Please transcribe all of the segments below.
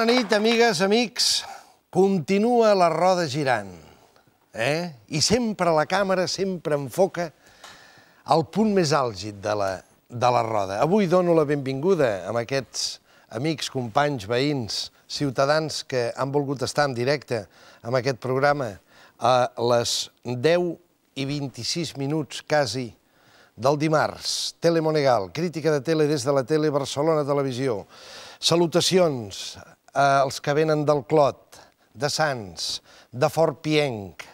Bona nit, amigues, amics. Continua la roda girant. Eh? I sempre la càmera sempre enfoca el punt més àlgid de la, de la roda. Avui dono la benvinguda a aquests amics, companys, veïns, ciutadans que han volgut estar en directe amb aquest programa a les 10 i 26 minuts, quasi, del dimarts. Telemonegal, crítica de tele des de la tele Barcelona Televisió. Salutacions eh, els que venen del Clot, de Sants, de Fort Pienc,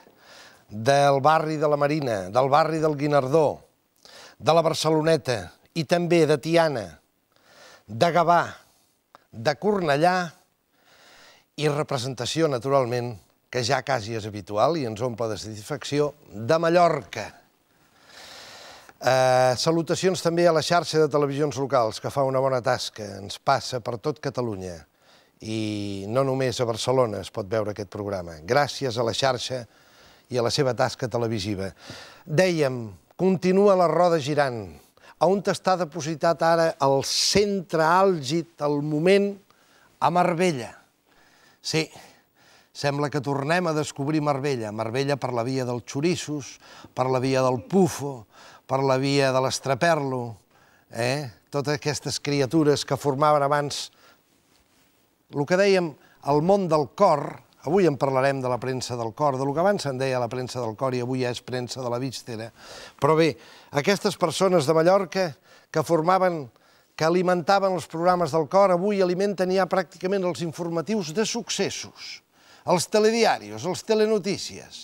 del barri de la Marina, del barri del Guinardó, de la Barceloneta i també de Tiana, de Gavà, de Cornellà i representació, naturalment, que ja quasi és habitual i ens omple de satisfacció, de Mallorca. Eh, salutacions també a la xarxa de televisions locals, que fa una bona tasca, ens passa per tot Catalunya i no només a Barcelona es pot veure aquest programa, gràcies a la xarxa i a la seva tasca televisiva. Dèiem, continua la roda girant, on està depositat ara el centre àlgid, el moment, a Marbella. Sí, sembla que tornem a descobrir Marbella. Marbella per la via dels xorissos, per la via del pufo, per la via de l'estraperlo, eh? totes aquestes criatures que formaven abans el que dèiem, el món del cor, avui en parlarem de la premsa del cor, del que abans se'n deia la premsa del cor i avui és premsa de la vístera, però bé, aquestes persones de Mallorca que formaven que alimentaven els programes del cor, avui alimenten ja pràcticament els informatius de successos, els telediaris, els telenotícies.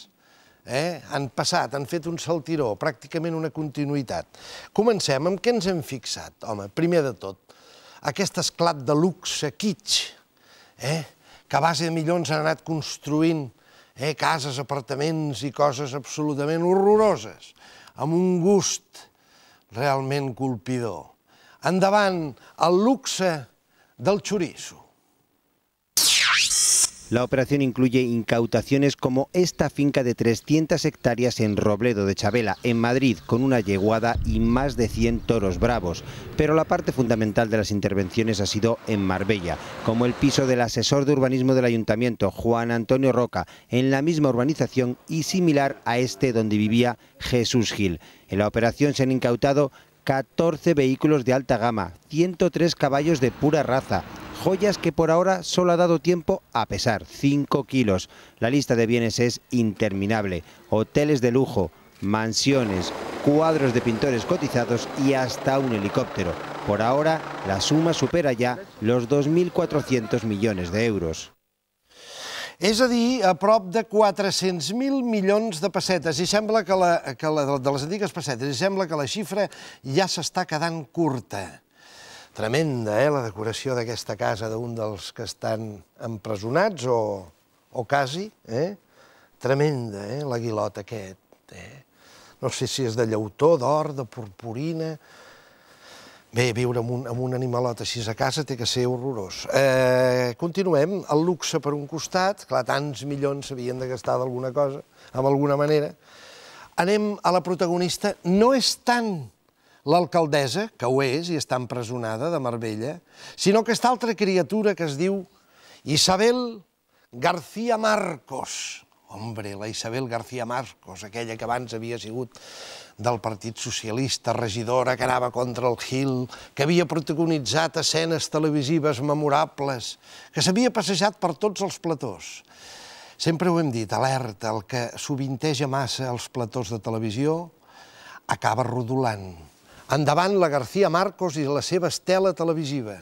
Eh? Han passat, han fet un saltiró, pràcticament una continuïtat. Comencem amb què ens hem fixat, home, primer de tot. Aquest esclat de luxe kitsch, eh? que a base de milions han anat construint eh? cases, apartaments i coses absolutament horroroses, amb un gust realment colpidor. Endavant, el luxe del xoriço. La operación incluye incautaciones como esta finca de 300 hectáreas en Robledo de Chabela, en Madrid, con una yeguada y más de 100 toros bravos. Pero la parte fundamental de las intervenciones ha sido en Marbella, como el piso del asesor de urbanismo del ayuntamiento, Juan Antonio Roca, en la misma urbanización y similar a este donde vivía Jesús Gil. En la operación se han incautado 14 vehículos de alta gama, 103 caballos de pura raza, joyas que por ahora solo ha dado tiempo a pesar, 5 kilos. La lista de bienes es interminable. Hoteles de lujo, mansiones, cuadros de pintores cotizados y hasta un helicóptero. Por ahora, la suma supera ya los 2.400 millones de euros. Es a a prop de 400.000 millones de pesetas. Y sembla que la, que la, de las quedando pesetas y que la cifra ya se está quedando corta. Tremenda, eh, la decoració d'aquesta casa d'un dels que estan empresonats o, o quasi, eh? Tremenda, eh, la guilota aquest, eh? No sé si és de llautó, d'or, de purpurina... Bé, viure amb un, amb un animalot així a casa té que ser horrorós. Eh, continuem, el luxe per un costat, clar, tants milions s'havien de gastar d'alguna cosa, amb alguna manera. Anem a la protagonista, no és tant l'alcaldessa, que ho és i està empresonada de Marbella, sinó aquesta altra criatura que es diu Isabel García Marcos. Hombre, la Isabel García Marcos, aquella que abans havia sigut del Partit Socialista, regidora que anava contra el Gil, que havia protagonitzat escenes televisives memorables, que s'havia passejat per tots els platós. Sempre ho hem dit, alerta, el que sovinteja massa els platós de televisió acaba rodolant. Endavant la García Marcos i la seva estela televisiva.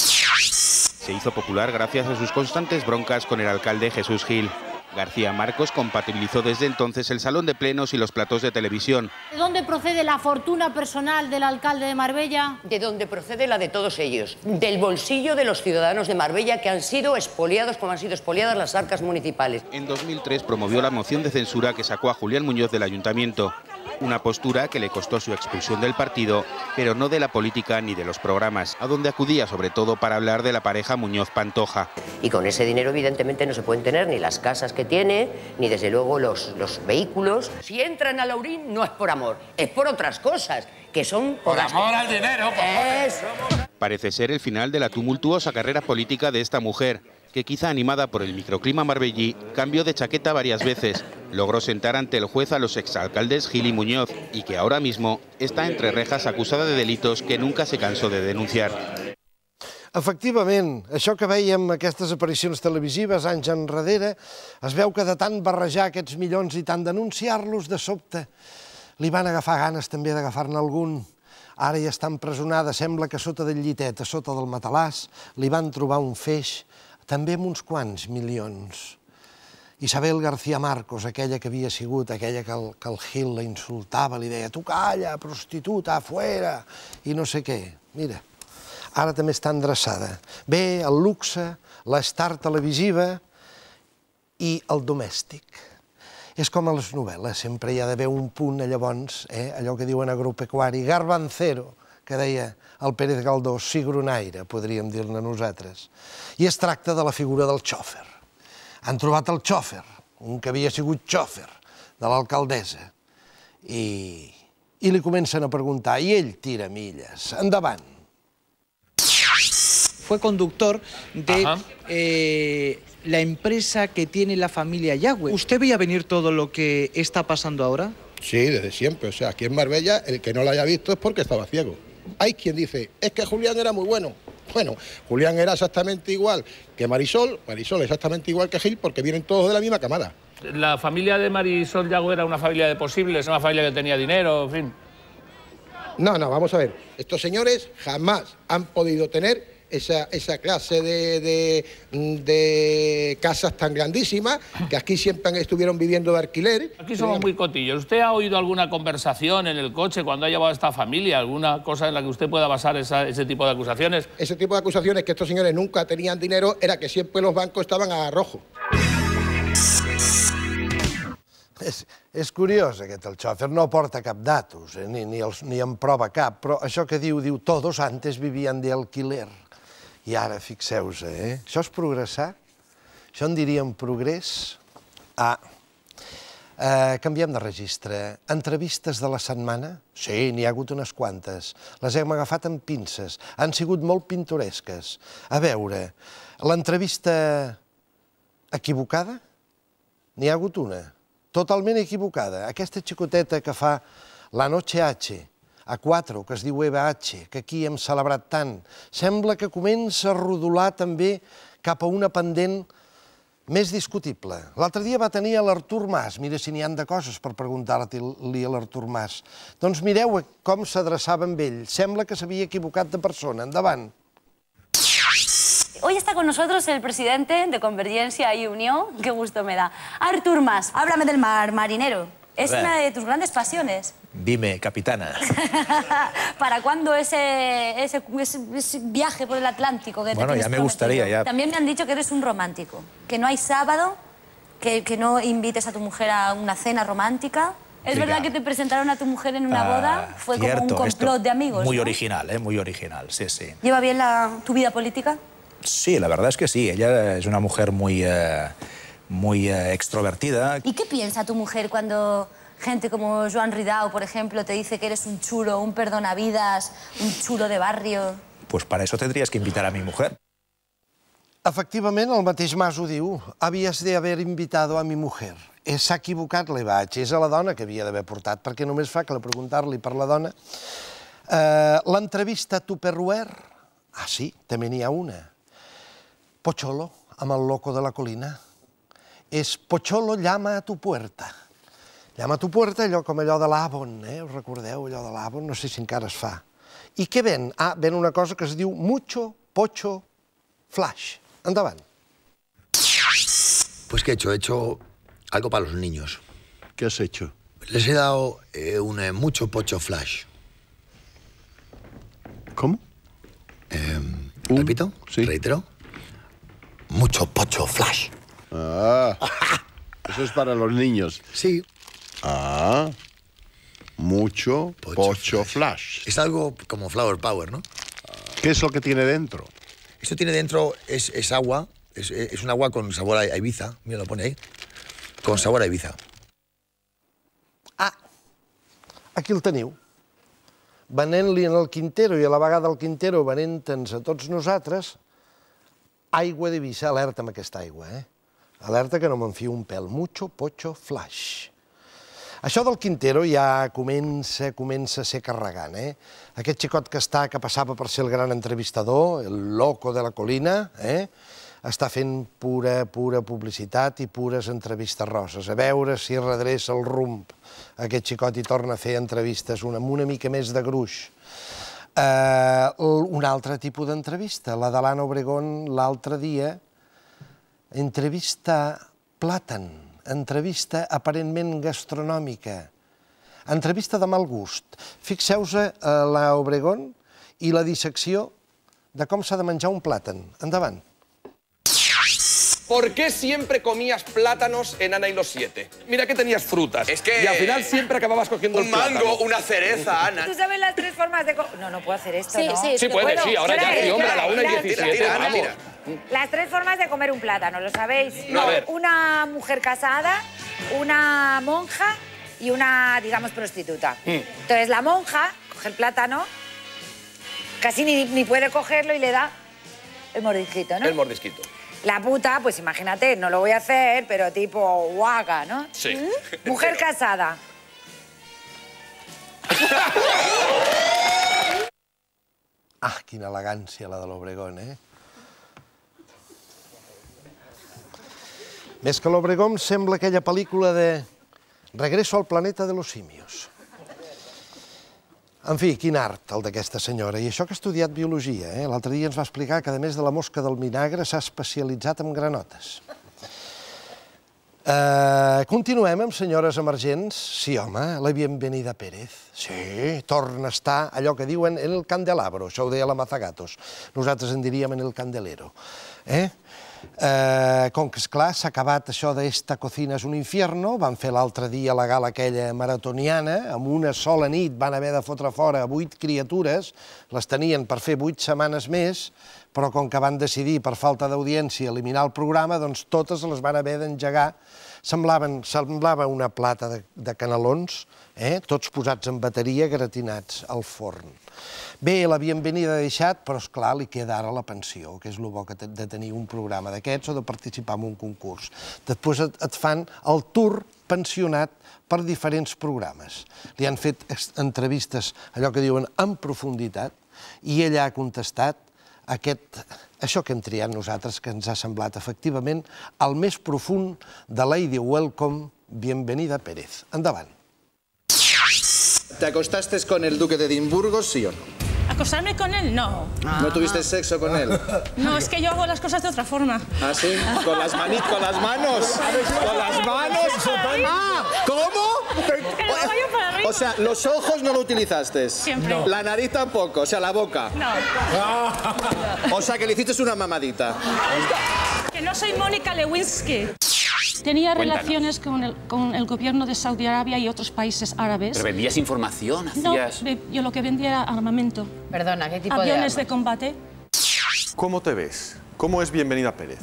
Se hizo popular gracias a sus constantes broncas con el alcalde Jesús Gil. García Marcos compatibilizó desde entonces el salón de plenos y los platos de televisión. ¿De dónde procede la fortuna personal del alcalde de Marbella? De dónde procede la de todos ellos, del bolsillo de los ciudadanos de Marbella que han sido expoliados como han sido expoliadas las arcas municipales. En 2003 promovió la moción de censura que sacó a Julián Muñoz del ayuntamiento. Una postura que le costó su expulsión del partido, pero no de la política ni de los programas, a donde acudía sobre todo para hablar de la pareja Muñoz-Pantoja. Y con ese dinero evidentemente no se pueden tener ni las casas que tiene, ni desde luego los, los vehículos. Si entran a Laurín no es por amor, es por otras cosas, que son... Por, amor al dinero. Parece ser el final de la tumultuosa carrera política de esta mujer, que quizá animada por el microclima marbellí, cambió de chaqueta varias veces, logró sentar ante el juez a los exalcaldes Gil y Muñoz y que ahora mismo está entre rejas acusada de delitos que nunca se cansó de denunciar. Efectivament, això que veiem, aquestes aparicions televisives anys enrere, es veu que de tant barrejar aquests milions i tant denunciar-los, de sobte li van agafar ganes també d'agafar-ne algun. Ara ja està empresonada, sembla que sota del llitet, a sota del matalàs, li van trobar un feix, també amb uns quants milions. Isabel García Marcos, aquella que havia sigut, aquella que el, que el Gil la insultava, li deia, tu calla, prostituta, afuera, i no sé què. Mira, ara també està endreçada. Bé, el luxe, l'estar televisiva i el domèstic. És com a les novel·les, sempre hi ha d'haver un punt, llavors, eh, allò que diuen agropecuari, garbancero, que deia el Pérez Galdós, cigronaire, podríem dir-ne nosaltres. I es tracta de la figura del xòfer. Han trobat el xòfer, un que havia sigut xòfer de l'alcaldessa, i, i li comencen a preguntar, i ell tira milles, endavant. Fue conductor de eh, la empresa que tiene la familia Yagüe. ¿Usted veía venir todo lo que está pasando ahora? Sí, desde siempre. O sea, aquí en Marbella, el que no lo haya visto es porque estaba ciego. Hay quien dice, es que Julián era muy bueno. Bueno, Julián era exactamente igual que Marisol, Marisol exactamente igual que Gil, porque vienen todos de la misma camada. La familia de Marisol Yago era una familia de posibles, una familia que tenía dinero, en fin. No, no, vamos a ver. Estos señores jamás han podido tener esa, clase de, casas tan grandísimas que aquí siempre estuvieron viviendo de alquiler. Aquí somos muy cotillos. ¿Usted ha oído alguna conversación en el coche cuando ha llevado a esta familia? ¿Alguna cosa en la que usted pueda basar ese tipo de acusaciones? Ese tipo de acusaciones que estos señores nunca tenían dinero era que siempre los bancos estaban a rojo. És, és curiós, aquest, el xòfer no porta cap datus, eh? ni, ni, els, ni en prova cap, però això que diu, diu, todos antes vivían de alquiler. I ara, fixeu-se, eh? Això és progressar? Això en diríem progrés? Ah, eh, canviem de registre. Entrevistes de la setmana? Sí, n'hi ha hagut unes quantes. Les hem agafat amb pinces. Han sigut molt pintoresques. A veure, l'entrevista equivocada? N'hi ha hagut una? totalment equivocada. Aquesta xicoteta que fa la noche H, a 4, que es diu Eva H, que aquí hem celebrat tant, sembla que comença a rodolar també cap a una pendent més discutible. L'altre dia va tenir l'Artur Mas. Mira si n'hi han de coses per preguntar-li a l'Artur Mas. Doncs mireu com s'adreçava amb ell. Sembla que s'havia equivocat de persona. Endavant. Hoy está con nosotros el presidente de Convergencia y Unión, qué gusto me da. Artur Mas, háblame del mar, marinero. Es una de tus grandes pasiones. Dime, capitana. ¿Para cuándo ese, ese, viaje por el Atlántico? Que bueno, ya me gustaría. También me han dicho que eres un romántico, que no hay sábado, que, no invites a tu mujer a una cena romántica. ¿Es verdad que te presentaron a tu mujer en una ah, boda? Fue como un complot de amigos. Muy original, eh, muy original, sí, sí. ¿Lleva bien la, tu vida política? Sí, la verdad es que sí. Ella es una mujer muy, eh, muy eh, extrovertida. ¿Y qué piensa tu mujer cuando gente como Joan Ridao, por ejemplo, te dice que eres un chulo, un perdonavidas, un chulo de barrio? Pues para eso tendrías que invitar a mi mujer. Efectivament, el mateix Mas ho diu. Havies d'haver invitat invitado a mi mujer. S'ha equivocat l'Evatge, és a la dona que havia d'haver portat, perquè només fa que la preguntar-li per la dona. Uh, L'entrevista a Tupperware, ah sí, també n'hi ha una Pocholo, amb el loco de la colina, és Pocholo llama a tu puerta. Llama a tu puerta, allò com allò de l'Avon, eh? us recordeu, allò de l'Avon, no sé si encara es fa. I què ven? Ah, ven una cosa que es diu Mucho Pocho Flash. Endavant. Pues ¿qué he hecho? He hecho algo para los niños. ¿Qué has hecho? Les he dado eh, un eh, mucho pocho flash. ¿Cómo? Eh, ¿Un? ¿Repito? Sí. ¿Reitero? mucho pocho flash. Ah, eso es para los niños. Sí. Ah, mucho pocho, flash. Es algo como flower power, ¿no? ¿Qué es lo que tiene dentro? Esto tiene dentro, es, agua, es, un agua con sabor a Ibiza, mira, lo pone ahí, con sabor a Ibiza. Ah, aquí lo teniu. Van en el Quintero y a la vagada el Quintero venent a tots nosaltres, aigua de visar, alerta amb aquesta aigua, eh? Alerta que no m'enfio un pèl. Mucho, pocho, flash. Això del Quintero ja comença, comença a ser carregant, eh? Aquest xicot que està, que passava per ser el gran entrevistador, el loco de la colina, eh? està fent pura, pura publicitat i pures entrevistes roses. A veure si redreça el rumb aquest xicot i torna a fer entrevistes una, amb una mica més de gruix. Uh, un altre tipus d'entrevista, la de l'Anna Obregón l'altre dia, entrevista plàtan, entrevista aparentment gastronòmica, entrevista de mal gust. Fixeu-se eh, a la Obregón i la dissecció de com s'ha de menjar un plàtan. Endavant. ¿Por qué siempre comías plátanos en Ana y los Siete? Mira que tenías frutas. Es que... Y al final siempre acababas cogiendo un el plátano. mango, una cereza, Ana. ¿Tú sabes las tres formas de... No, no puedo hacer esto, sí, ¿no? Sí, sí sí. Ahora ya, hombre, a la una y Las tres formas de comer un plátano, ¿lo sabéis? Una mujer casada, una monja y una, digamos, prostituta. Mm. Entonces, la monja coge el plátano, casi ni, ni puede cogerlo y le da el mordisquito, ¿no? El mordisquito. La puta, pues imagínate, no lo voy a hacer, pero tipo guaga, ¿no? Sí. ¿Mm? Mujer casada. Ah, quina elegància la de l'Obregón, eh? Més que l'Obregón sembla aquella pel·lícula de Regreso al planeta de los simios. En fi, quin art, el d'aquesta senyora. I això que ha estudiat biologia, eh? L'altre dia ens va explicar que, a més de la mosca del vinagre, s'ha especialitzat en granotes. Uh, continuem amb senyores emergents. Sí, home, la bienvenida Pérez. Sí, torna a estar allò que diuen en el candelabro, això ho deia la Mazagatos. Nosaltres en diríem en el candelero. Eh? Eh, com que, esclar, s'ha acabat això d'Esta cocina és un infierno, van fer l'altre dia la gala aquella maratoniana, amb una sola nit van haver de fotre fora vuit criatures, les tenien per fer vuit setmanes més, però com que van decidir, per falta d'audiència, eliminar el programa, doncs totes les van haver d'engegar. Semblava una plata de, de canelons, eh? tots posats en bateria, gratinats al forn. Bé, la bienvenida ha deixat, però és clar li queda ara la pensió, que és el bo que de tenir un programa d'aquests o de participar en un concurs. Després et, et fan el tour pensionat per diferents programes. Li han fet entrevistes, allò que diuen, en profunditat, i ella ha contestat aquest, això que hem triat nosaltres, que ens ha semblat efectivament el més profund de Lady Welcome, Bienvenida Pérez. Endavant. ¿Te acostaste con el duque de Edimburgo, sí o no? ¿Acostarme con él? No. ¿No tuviste sexo con él? No, es que yo hago las cosas de otra forma. ¿Ah, sí? ¿Con las, manos? con las manos? ¿Con las manos? ¡Ah! ¿Cómo? O sea, los ojos no lo utilizaste. Siempre. La nariz tampoco, o sea, la boca. No. O sea, que le hiciste una mamadita. Que no soy Mónica Lewinsky. Tenía relaciones con el, gobierno de Saudi Arabia y otros países árabes. ¿Pero vendías información? No, yo lo que vendía era armamento. Perdona, ¿qué tipo Aviones de Aviones de combate. ¿Cómo te ves? ¿Cómo es Bienvenida Pérez?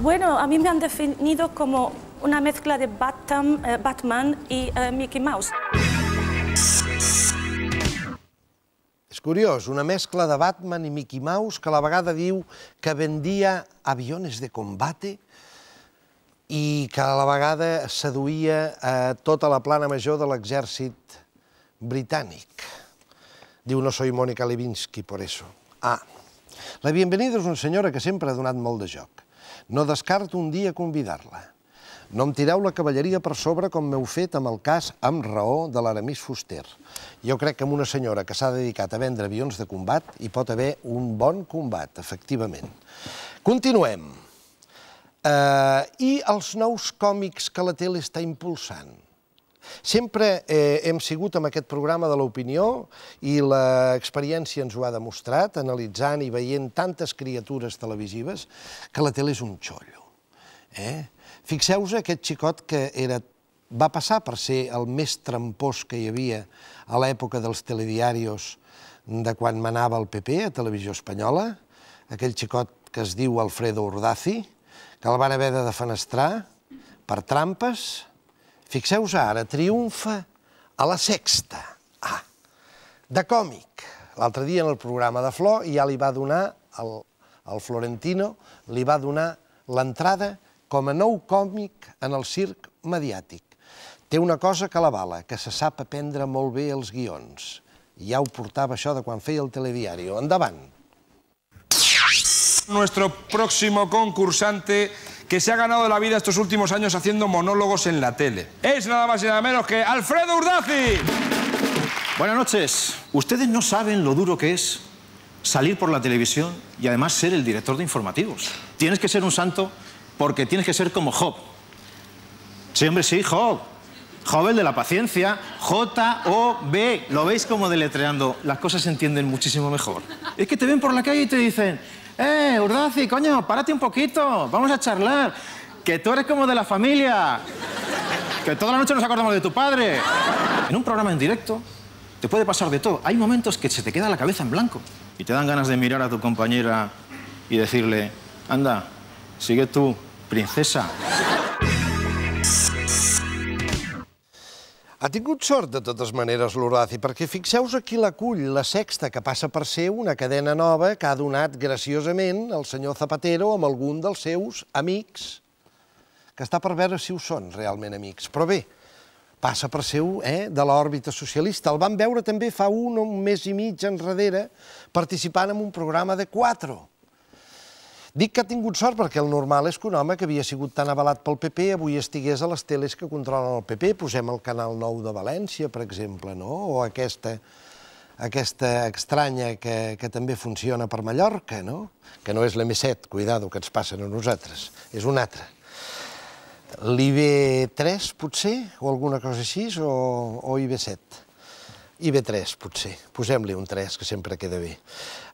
Bueno, a mí me han definido como una mezcla de Batman, eh, Batman y eh, Mickey Mouse. Es curioso, una mezcla de Batman y Mickey Mouse que a la vegada diu que vendía aviones de combate i que a la vegada seduïa a tota la plana major de l'exèrcit britànic. Diu, no soy Mónica Levinsky, por eso. Ah, la bienvenida és una senyora que sempre ha donat molt de joc. No descarto un dia convidar-la. No em tireu la cavalleria per sobre com m'heu fet amb el cas amb raó de l'Aramis Fuster. Jo crec que amb una senyora que s'ha dedicat a vendre avions de combat hi pot haver un bon combat, efectivament. Continuem eh, i els nous còmics que la tele està impulsant. Sempre eh, hem sigut amb aquest programa de l'opinió i l'experiència ens ho ha demostrat, analitzant i veient tantes criatures televisives, que la tele és un xollo. Eh? Fixeu-vos aquest xicot que era, va passar per ser el més trampós que hi havia a l'època dels telediarios de quan manava el PP a Televisió Espanyola, aquell xicot que es diu Alfredo Ordazi, que el van haver de defenestrar per trampes. Fixeu-vos ara, triomfa a la sexta. Ah, de còmic. L'altre dia en el programa de Flor ja li va donar, el, el Florentino, li va donar l'entrada com a nou còmic en el circ mediàtic. Té una cosa que la bala, que se sap aprendre molt bé els guions. Ja ho portava això de quan feia el telediari. Endavant. nuestro próximo concursante que se ha ganado la vida estos últimos años haciendo monólogos en la tele. Es nada más y nada menos que Alfredo Urdazi. Buenas noches. Ustedes no saben lo duro que es salir por la televisión y además ser el director de informativos. Tienes que ser un santo porque tienes que ser como Job. Sí, hombre, sí, Job. Job el de la paciencia, J-O-B. Lo veis como deletreando. Las cosas se entienden muchísimo mejor. Es que te ven por la calle y te dicen, ¡Eh, Urdazi, coño, párate un poquito! Vamos a charlar. Que tú eres como de la familia. Que toda la noche nos acordamos de tu padre. En un programa en directo te puede pasar de todo. Hay momentos que se te queda la cabeza en blanco y te dan ganas de mirar a tu compañera y decirle, anda, sigue tú, princesa. Ha tingut sort, de totes maneres, l'Horaci, perquè fixeu-vos aquí l'acull, la sexta, que passa per ser una cadena nova que ha donat graciosament el senyor Zapatero amb algun dels seus amics, que està per veure si ho són realment amics. Però bé, passa per seu eh, de l'òrbita socialista. El van veure també fa un o un mes i mig enrere participant en un programa de 4 Dic que ha tingut sort perquè el normal és que un home que havia sigut tan avalat pel PP avui estigués a les teles que controlen el PP. Posem el Canal 9 de València, per exemple, no? o aquesta, aquesta estranya que, que també funciona per Mallorca, no? que no és l'M7, cuidado, que ens passen a nosaltres, és un altre. L'IB3, potser, o alguna cosa així, o, o IB7? IB3, potser. Posem-li un 3, que sempre queda bé.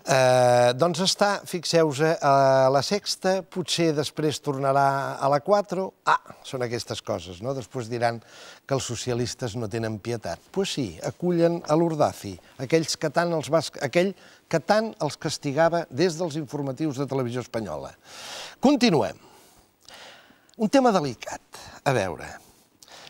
Eh, doncs està, fixeu-vos, a la sexta, potser després tornarà a la 4. Ah, són aquestes coses, no? Després diran que els socialistes no tenen pietat. Doncs pues sí, acullen a l'Urdafi, aquells que tant els vas... aquell que tant els castigava des dels informatius de televisió espanyola. Continuem. Un tema delicat. A veure,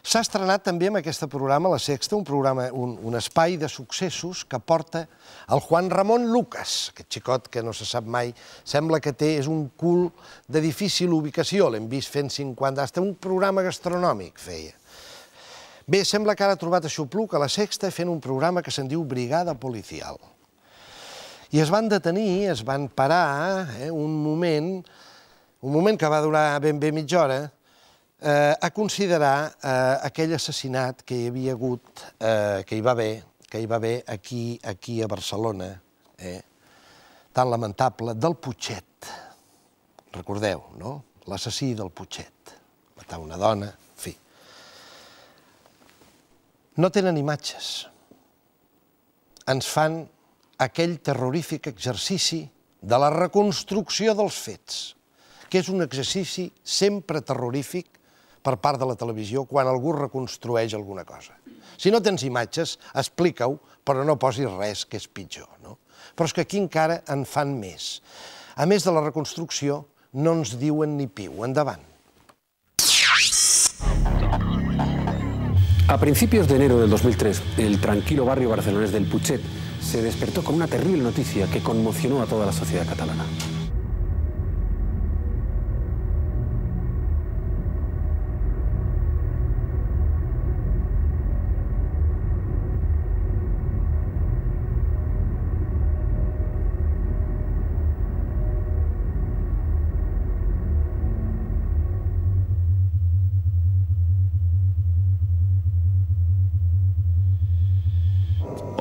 S'ha estrenat també amb aquest programa, La Sexta, un, programa, un, un espai de successos que porta el Juan Ramon Lucas, aquest xicot que no se sap mai, sembla que té, és un cul de difícil ubicació, l'hem vist fent 50, hasta un programa gastronòmic feia. Bé, sembla que ara ha trobat a Xupluc a La Sexta fent un programa que se'n diu Brigada Policial. I es van detenir, es van parar eh, un moment, un moment que va durar ben bé mitja hora, eh, a considerar eh, aquell assassinat que hi havia hagut, eh, que hi va haver, que hi va haver aquí, aquí a Barcelona, eh, tan lamentable, del Puiget. Recordeu, no? L'assassí del Puiget. Matar una dona, en fi. No tenen imatges. Ens fan aquell terrorífic exercici de la reconstrucció dels fets, que és un exercici sempre terrorífic per part de la televisió quan algú reconstrueix alguna cosa. Si no tens imatges, explica-ho, però no posis res que és pitjor. No? Però és que aquí encara en fan més. A més de la reconstrucció, no ens diuen ni piu. Endavant. A principios de enero del 2003, el tranquilo barrio barcelonés del Puchet se despertó con una terrible noticia que conmocionó a toda la sociedad catalana.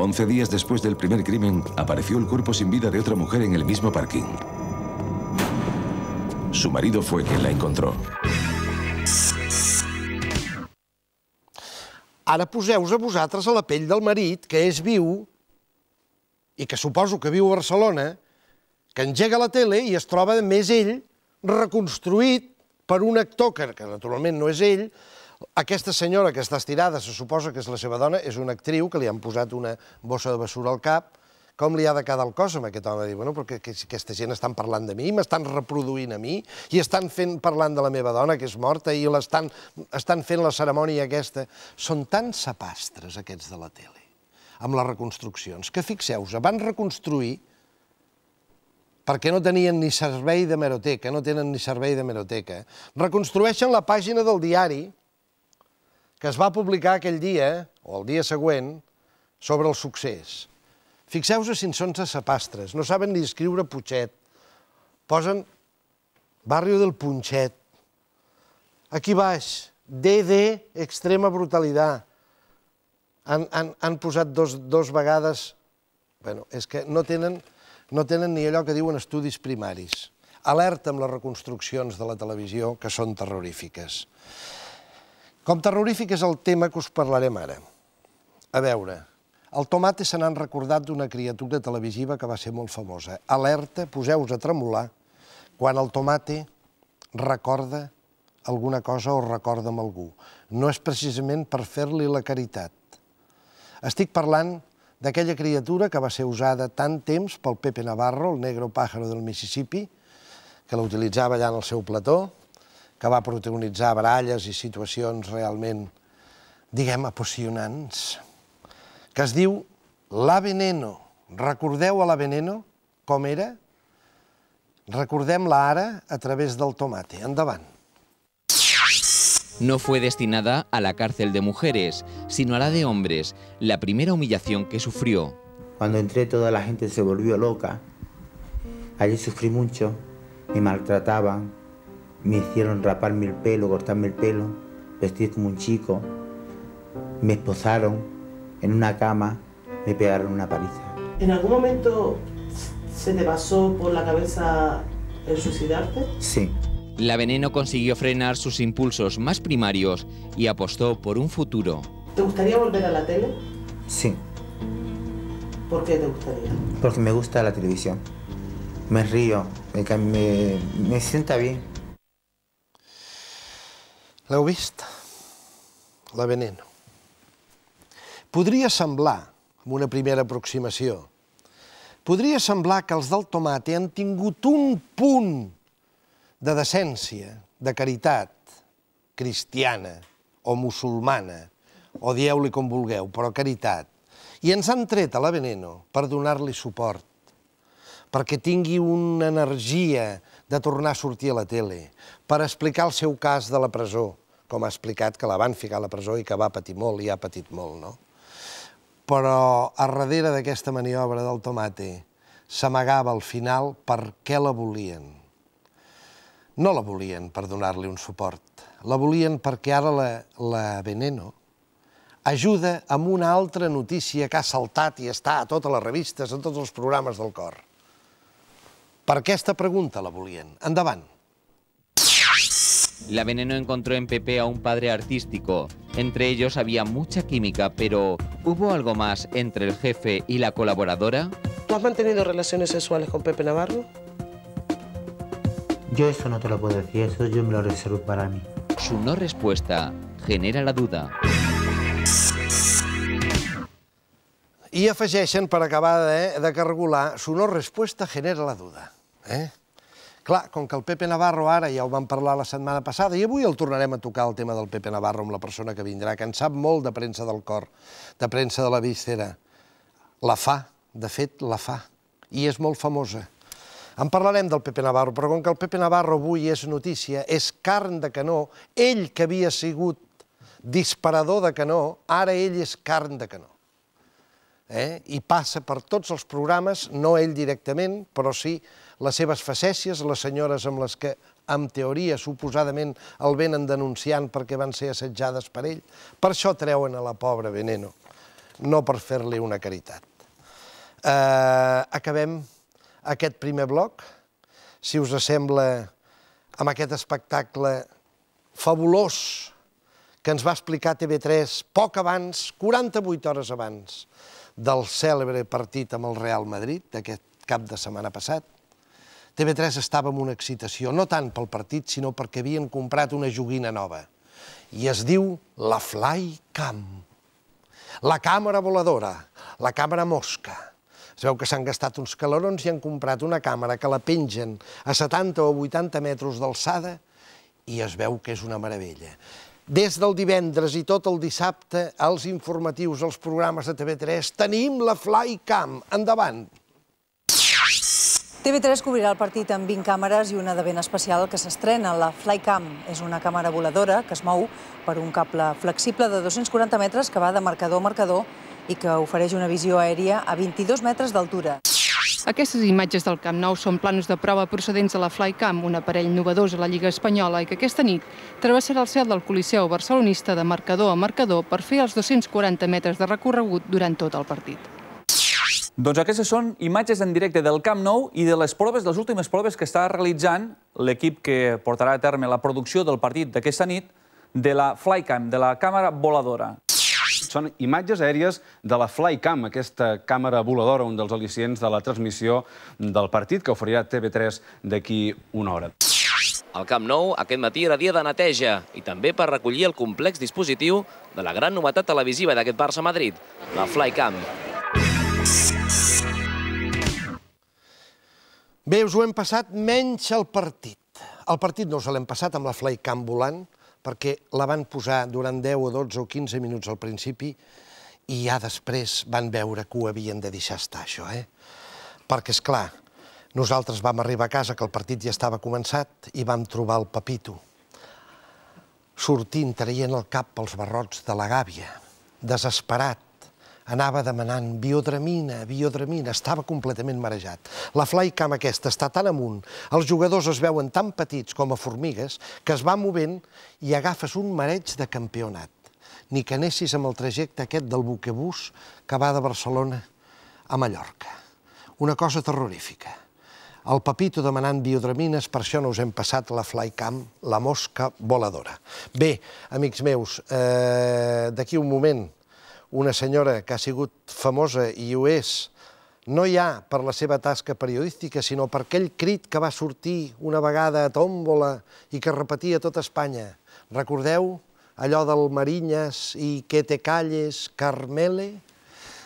Once días después del primer crimen, apareció el cuerpo sin vida de otra mujer en el mismo parking. Su marido fue quien la encontró. Ara poseu-vos a vosaltres a la pell del marit, que és viu, i que suposo que viu a Barcelona, que engega la tele i es troba més ell reconstruït per un actor, que, que naturalment no és ell, aquesta senyora que està estirada, se suposa que és la seva dona, és una actriu que li han posat una bossa de bessura al cap. Com li ha de quedar el cos amb aquest home? Diu, bueno, però que, aquesta gent estan parlant de mi, m'estan reproduint a mi, i estan fent parlant de la meva dona, que és morta, i estan, estan fent la cerimònia aquesta. Són tan sapastres, aquests de la tele, amb les reconstruccions, que fixeu-vos, van reconstruir perquè no tenien ni servei de meroteca, no tenen ni servei de meroteca. Reconstrueixen la pàgina del diari que es va publicar aquell dia, o el dia següent, sobre el succés. Fixeu-vos si en són sapastres, no saben ni escriure Puiget. Posen Barrio del Punxet. Aquí baix, DD, extrema brutalitat. Han, han, han posat dos, dos vegades... Bueno, és que no tenen, no tenen ni allò que diuen estudis primaris. Alerta amb les reconstruccions de la televisió, que són terrorífiques. Com terrorífic és el tema que us parlarem ara. A veure, el Tomate se n'han recordat d'una criatura televisiva que va ser molt famosa. Alerta, poseu-vos a tremolar, quan el Tomate recorda alguna cosa o recorda amb algú. No és precisament per fer-li la caritat. Estic parlant d'aquella criatura que va ser usada tant temps pel Pepe Navarro, el negro pájaro del Mississippi, que la utilitzava allà en el seu plató, que va protagonitzar baralles i situacions realment, diguem, apassionants, que es diu La Veneno. Recordeu a La Veneno com era? Recordem-la ara a través del tomate. Endavant. No fue destinada a la cárcel de mujeres, sino a la de hombres, la primera humillación que sufrió. Cuando entré toda la gente se volvió loca. Allí sufrí mucho, me maltrataban, Me hicieron raparme el pelo, cortarme el pelo, vestir como un chico. Me esposaron en una cama, me pegaron una paliza. ¿En algún momento se te pasó por la cabeza el suicidarte? Sí. La Veneno consiguió frenar sus impulsos más primarios y apostó por un futuro. ¿Te gustaría volver a la tele? Sí. ¿Por qué te gustaría? Porque me gusta la televisión. Me río, me, me, me sienta bien. L'heu vist? La veneno. Podria semblar, en una primera aproximació, podria semblar que els del tomate han tingut un punt de decència, de caritat cristiana o musulmana, o dieu-li com vulgueu, però caritat, i ens han tret a la Veneno per donar-li suport, perquè tingui una energia de tornar a sortir a la tele, per explicar el seu cas de la presó, com ha explicat, que la van ficar a la presó i que va patir molt i ha patit molt, no? Però a darrere d'aquesta maniobra del tomate s'amagava al final per què la volien. No la volien per donar-li un suport, la volien perquè ara la, la Veneno ajuda amb una altra notícia que ha saltat i està a totes les revistes, a tots els programes del cor. Per aquesta pregunta la volien. Endavant. La Veneno encontró en Pepe a un padre artístico. Entre ellos había mucha química, pero ¿hubo algo más entre el jefe y la colaboradora? ¿Tú has mantenido relaciones sexuales con Pepe Navarro? Yo eso no te lo puedo decir, eso yo me lo reservo para mí. Su no respuesta genera la duda. Y afegeixen, para acabar eh, de, de su no respuesta genera la duda. Eh? Clar, com que el Pepe Navarro ara ja ho vam parlar la setmana passada, i avui el tornarem a tocar el tema del Pepe Navarro amb la persona que vindrà, que en sap molt de premsa del cor, de premsa de la víscera. La fa, de fet, la fa, i és molt famosa. En parlarem del Pepe Navarro, però com que el Pepe Navarro avui és notícia, és carn de canó, ell que havia sigut disparador de canó, ara ell és carn de canó. Eh? I passa per tots els programes, no ell directament, però sí les seves facècies, les senyores amb les que, en teoria, suposadament el venen denunciant perquè van ser assetjades per ell, per això treuen a la pobra Veneno, no per fer-li una caritat. Eh, acabem aquest primer bloc, si us sembla, amb aquest espectacle fabulós que ens va explicar TV3 poc abans, 48 hores abans, del cèlebre partit amb el Real Madrid d'aquest cap de setmana passat, TV3 estava en una excitació, no tant pel partit, sinó perquè havien comprat una joguina nova. I es diu la Fly Cam. La càmera voladora, la càmera mosca. Es veu que s'han gastat uns calorons i han comprat una càmera que la pengen a 70 o 80 metres d'alçada i es veu que és una meravella. Des del divendres i tot el dissabte, als informatius, als programes de TV3, tenim la Flycam. Endavant! TV3 cobrirà el partit amb 20 càmeres i una de ben especial que s'estrena, la Flycam. És una càmera voladora que es mou per un cable flexible de 240 metres que va de marcador a marcador i que ofereix una visió aèria a 22 metres d'altura. Aquestes imatges del Camp Nou són planos de prova procedents de la Flycam, un aparell novedós a la Lliga Espanyola i que aquesta nit travessarà el cel del Coliseu barcelonista de marcador a marcador per fer els 240 metres de recorregut durant tot el partit. Doncs aquestes són imatges en directe del Camp Nou i de les proves, les últimes proves que està realitzant l'equip que portarà a terme la producció del partit d'aquesta nit de la Flycam, de la càmera voladora. Són imatges aèries de la Flycam, aquesta càmera voladora, un dels al·licients de la transmissió del partit que oferirà TV3 d'aquí una hora. Al Camp Nou, aquest matí era dia de neteja i també per recollir el complex dispositiu de la gran novetat televisiva d'aquest Barça-Madrid, la Flycam. Bé, us ho hem passat menys el partit. El partit no us l'hem passat amb la flycam volant, perquè la van posar durant 10 o 12 o 15 minuts al principi i ja després van veure que ho havien de deixar estar, això, eh? Perquè, és clar, nosaltres vam arribar a casa que el partit ja estava començat i vam trobar el Pepito sortint, traient el cap pels barrots de la gàbia, desesperat, anava demanant biodramina, biodramina, estava completament marejat. La flycam aquesta està tan amunt, els jugadors es veuen tan petits com a formigues, que es va movent i agafes un mareig de campionat. Ni que anessis amb el trajecte aquest del buquebús que va de Barcelona a Mallorca. Una cosa terrorífica. El Papito demanant biodramines, per això no us hem passat la Flycam, la mosca voladora. Bé, amics meus, eh, d'aquí un moment una senyora que ha sigut famosa i ho és, no ja per la seva tasca periodística, sinó per aquell crit que va sortir una vegada a Tòmbola i que repetia tot Espanya. Recordeu allò del Marinyes i que te calles, Carmele?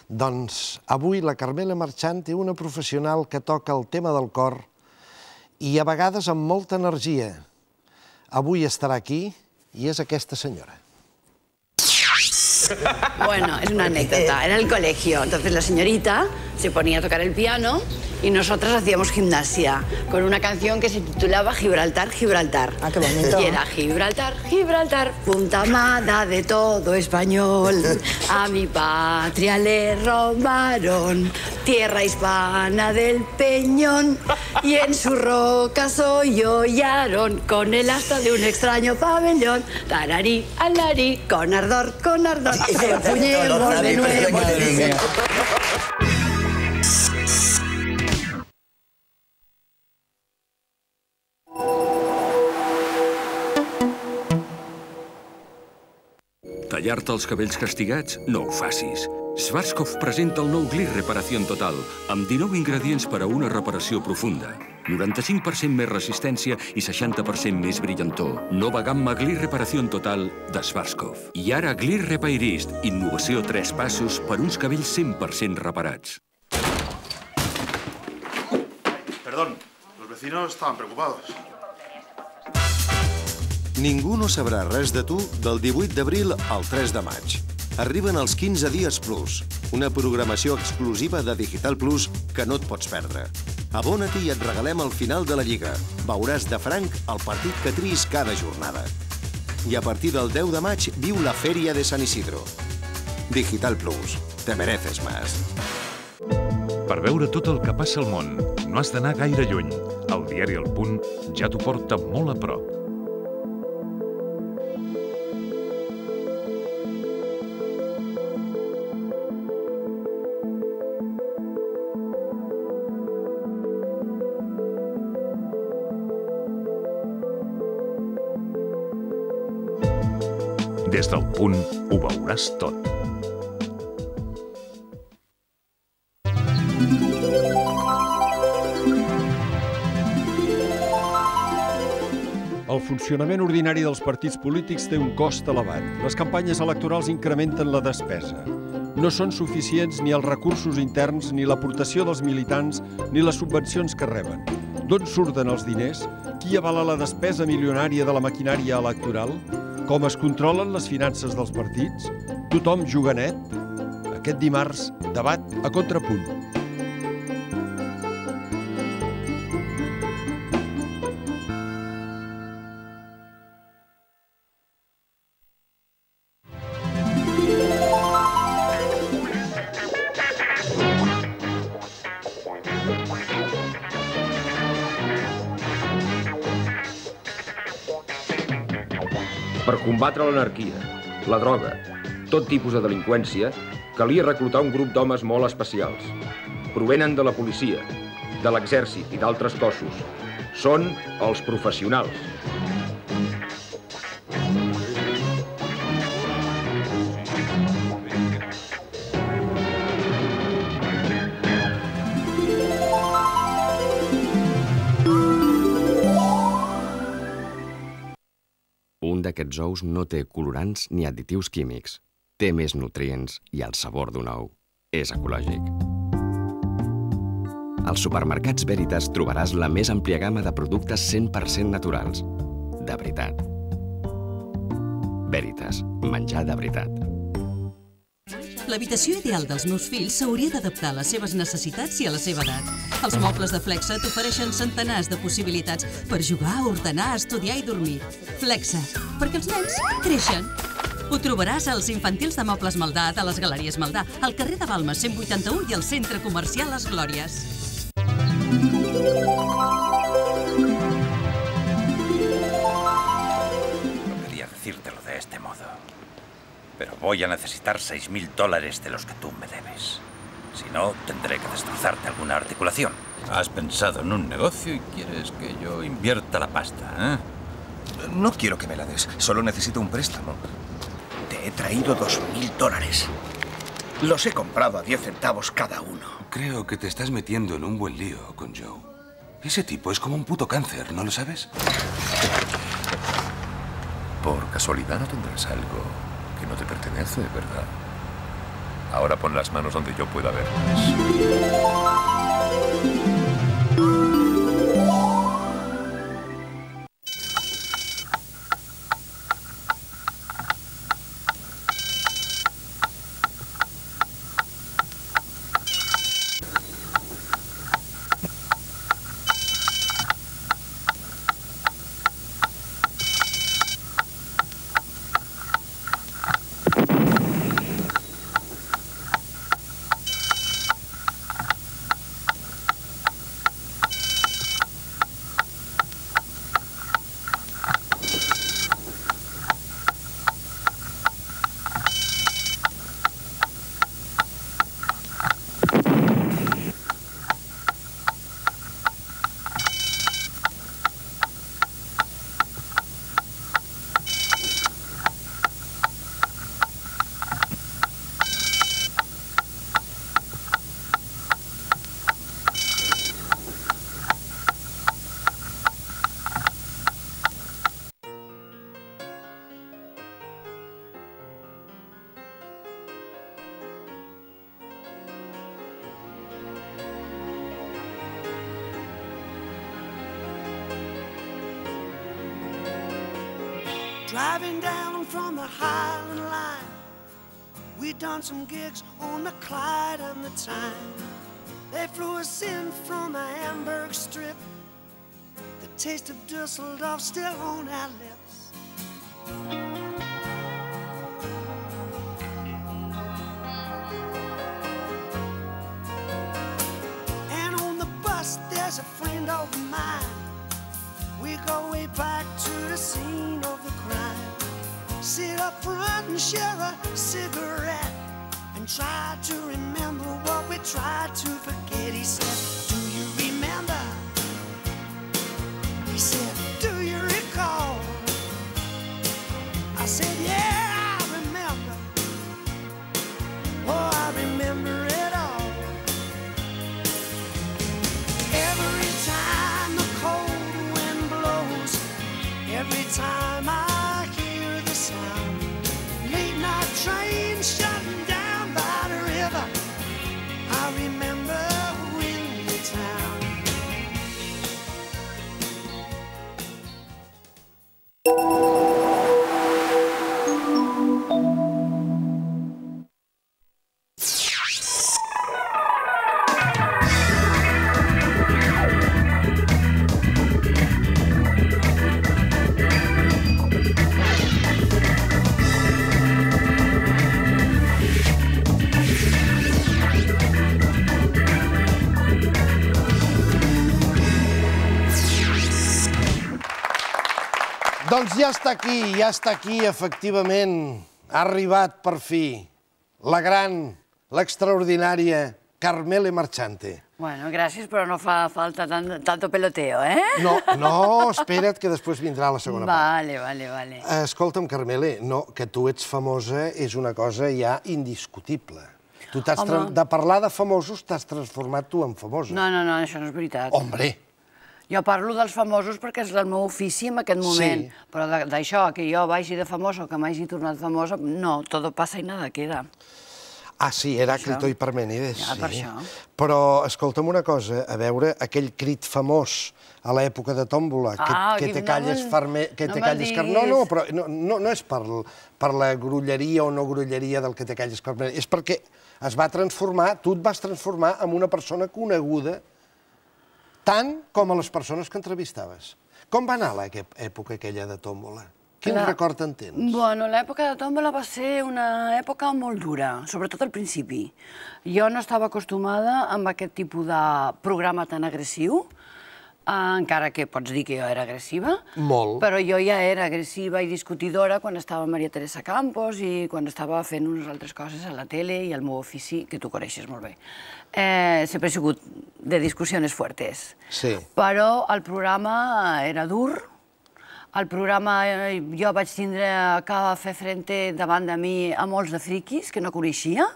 Doncs avui la Carmele Marchant té una professional que toca el tema del cor i a vegades amb molta energia. Avui estarà aquí i és aquesta senyora. Bueno, es una anécdota. Era el colegio. Entonces la señorita se ponía a tocar el piano y nosotras hacíamos gimnasia con una canción que se titulaba Gibraltar, Gibraltar. Ah, era Gibraltar, Gibraltar, punta amada de todo español. A mi patria le robaron tierra hispana del Peñón y en su roca soy yaron con el asta de un extraño pabellón. Tararí, alarí, con ardor, con ardor, de tallar-te els cabells castigats? No ho facis. Schwarzkopf presenta el nou Glir Reparación Total, amb 19 ingredients per a una reparació profunda. 95% més resistència i 60% més brillantor. Nova gamma Glir Reparación Total de Schwarzkopf. I ara Glir Repairist, innovació 3 passos per uns cabells 100% reparats. Perdón, los vecinos estaban preocupados. Ningú no sabrà res de tu del 18 d'abril al 3 de maig. Arriben els 15 dies Plus, una programació exclusiva de Digital Plus que no et pots perdre. Abona-t'hi i et regalem el final de la Lliga. Veuràs de franc el partit que tris cada jornada. I a partir del 10 de maig viu la Fèria de San Isidro. Digital Plus. Te mereces más. Per veure tot el que passa al món, no has d'anar gaire lluny. El diari El Punt ja t'ho porta molt a prop. Des del punt ho veuràs tot. El funcionament ordinari dels partits polítics té un cost elevat. Les campanyes electorals incrementen la despesa. No són suficients ni els recursos interns, ni l'aportació dels militants, ni les subvencions que reben. D'on surten els diners? Qui avala la despesa milionària de la maquinària electoral? Com es controlen les finances dels partits? Tothom juga net? Aquest dimarts, debat a contrapunt. combatre l'anarquia, la droga, tot tipus de delinqüència, calia reclutar un grup d'homes molt especials. Provenen de la policia, de l'exèrcit i d'altres cossos. Són els professionals. d'aquests ous no té colorants ni additius químics. Té més nutrients i el sabor d'un ou. És ecològic. Als supermercats Veritas trobaràs la més àmplia gamma de productes 100% naturals. De veritat. Veritas. Menjar de veritat. L'habitació ideal dels meus fills s'hauria d'adaptar a les seves necessitats i a la seva edat. Els mobles de Flexa t'ofereixen centenars de possibilitats per jugar, ordenar, estudiar i dormir. Flexa, perquè els nens creixen. Ho trobaràs als infantils de Mobles Maldà, de les Galeries Maldà, al carrer de Balmes 181 i al centre comercial Les Glòries. Quería decirte Pero voy a necesitar mil dólares de los que tú me debes. Si no, tendré que destrozarte alguna articulación. Has pensado en un negocio y quieres que yo invierta la pasta, ¿eh? No quiero que me la des. Solo necesito un préstamo. Te he traído mil dólares. Los he comprado a 10 centavos cada uno. Creo que te estás metiendo en un buen lío con Joe. Ese tipo es como un puto cáncer, ¿no lo sabes? Por casualidad no tendrás algo que no te pertenece, ¿verdad? Ahora pon las manos donde yo pueda ver Driving down from the Highland Line, we done some gigs on the Clyde and the Tyne. They flew us in from the Hamburg Strip, the taste of Dusseldorf still on our lips. Doncs ja està aquí, ja està aquí, efectivament. Ha arribat, per fi, la gran, l'extraordinària Carmele Marchante. Bueno, gràcies, però no fa falta tant, tanto peloteo, eh? No, no, espera't, que després vindrà la segona part. Vale, vale, vale. Eh, escolta'm, Carmele, no, que tu ets famosa és una cosa ja indiscutible. Tu t'has... De parlar de famosos t'has transformat tu en famosa. No, no, no, això no és veritat. Hombre, jo parlo dels famosos perquè és el meu ofici en aquest moment, sí. però d'això, que jo vagi de famosa o que m'hagi tornat famosa, no, tot passa i nada queda. Ah, sí, Heràclito i Parmenides. ja, sí. Per això. Però, escolta'm una cosa, a veure, aquell crit famós a l'època de Tòmbola, que, ah, que te calles, no, farme, que no te calles car... No, no, però no, no, no és per, per la grulleria o no grulleria del que te calles carmer, és perquè es va transformar, tu et vas transformar en una persona coneguda tant com a les persones que entrevistaves. Com va anar l'època aquella de tòmbola? Quin record en tens? Bueno, l'època de tòmbola va ser una època molt dura, sobretot al principi. Jo no estava acostumada amb aquest tipus de programa tan agressiu, Ah, encara que pots dir que jo era agressiva. Molt. Però jo ja era agressiva i discutidora quan estava Maria Teresa Campos i quan estava fent unes altres coses a la tele i al meu ofici, que tu coneixes molt bé. Eh, sempre he sigut de discussions fortes. Sí. Però el programa era dur, el programa eh, jo vaig tindre que fer frente davant de mi a molts de friquis que no coneixia,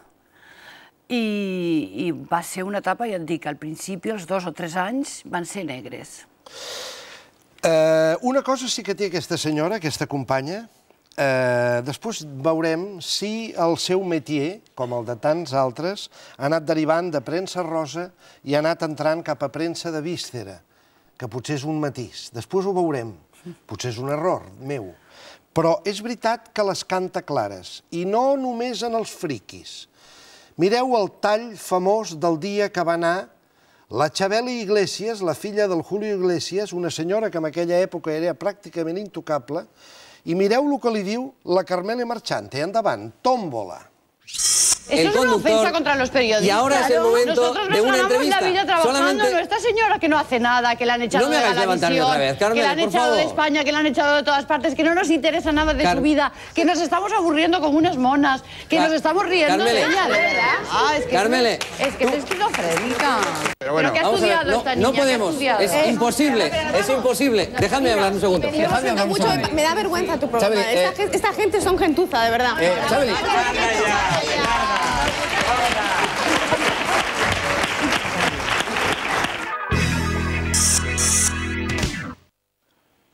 i, I va ser una etapa, ja et dic, al principi, els dos o tres anys, van ser negres. Eh, una cosa sí que té aquesta senyora, aquesta companya, eh, després veurem si el seu métier, com el de tants altres, ha anat derivant de premsa rosa i ha anat entrant cap a premsa de víscera, que potser és un matís. Després ho veurem. Potser és un error meu. Però és veritat que les canta clares, i no només en els friquis. Mireu el tall famós del dia que va anar la Xabeli Iglesias, la filla del Julio Iglesias, una senyora que en aquella època era pràcticament intocable, i mireu el que li diu la Carmele Marchante. Endavant, tòmbola. Tòmbola. Eso es una ofensa contra los periodistas. Y ahora es el momento Nosotros de una entrevista. la vida trabajando, Solamente... no esta señora que no hace nada, que la han echado no me de la yo otra vez, Carmen, que la han echado de España, que la han echado de todas partes, que no nos interesa nada de su vida, que nos estamos aburriendo como unas monas, que nos estamos riendo Carmele. Ah, es que Carmele, es, es que tú... esquizofrénica. Pero bueno, ha no, podemos, es, es imposible, es imposible. Déjame hablar un segundo. Me da vergüenza tu programa. Eh. Esta gente son gentuza, de verdad. Eh, Olá!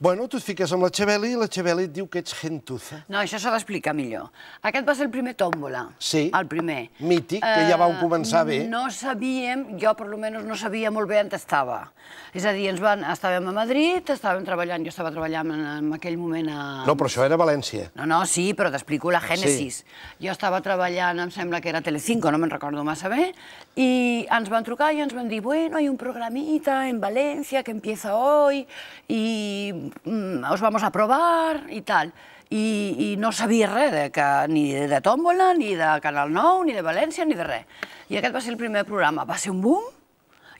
Bueno, tu et fiques amb la Xabeli i la Xabeli et diu que ets gentuza. No, això s'ha d'explicar millor. Aquest va ser el primer tòmbola. Sí. El primer. Mític, que ja vau començar eh, bé. No sabíem, jo per lo menos no sabia molt bé on estava. És a dir, ens van, estàvem a Madrid, estàvem treballant, jo estava treballant en, en aquell moment a... No, però això era València. No, no, sí, però t'explico la Génesis. Sí. Jo estava treballant, em sembla que era Telecinco, no me'n recordo massa bé, i ens van trucar i ens van dir, bueno, hay un programita en València que empieza hoy, i Mm, os vamos a provar i tal. I, i no sabia res de que, ni de Tòmbola, ni de Canal 9, ni de València, ni de res. I aquest va ser el primer programa. Va ser un boom.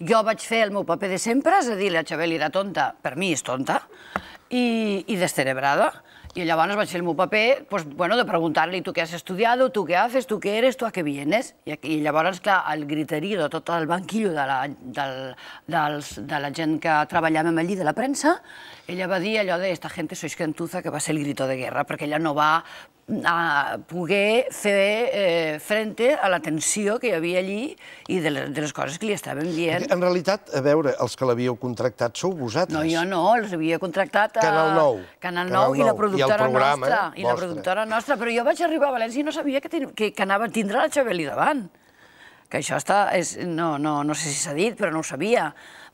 Jo vaig fer el meu paper de sempre, és a dir, la Xabel era tonta, per mi és tonta, i, i descerebrada. I llavors vaig fer el meu paper pues, doncs, bueno, de preguntar-li tu què has estudiat, tu què haces, tu què eres, tu a què vienes. I, i llavors, clar, el griterí de tot el banquillo de la, del, dels, de la gent que treballàvem allí, de la premsa, ella va dir allò de «esta gente sois gentuza», que va ser el grito de guerra, perquè ella no va a poder fer eh, frente a la tensió que hi havia allí i de les, coses que li estaven dient. En realitat, a veure, els que l'havíeu contractat sou vosaltres. No, jo no, els havia contractat a... Canal 9. Canal 9, i la productora i programa, nostra. I la productora nostra. Però jo vaig arribar a València i no sabia que, ten... que, anava a tindre la Xabeli davant que això està, no, no, no sé si s'ha dit, però no ho sabia.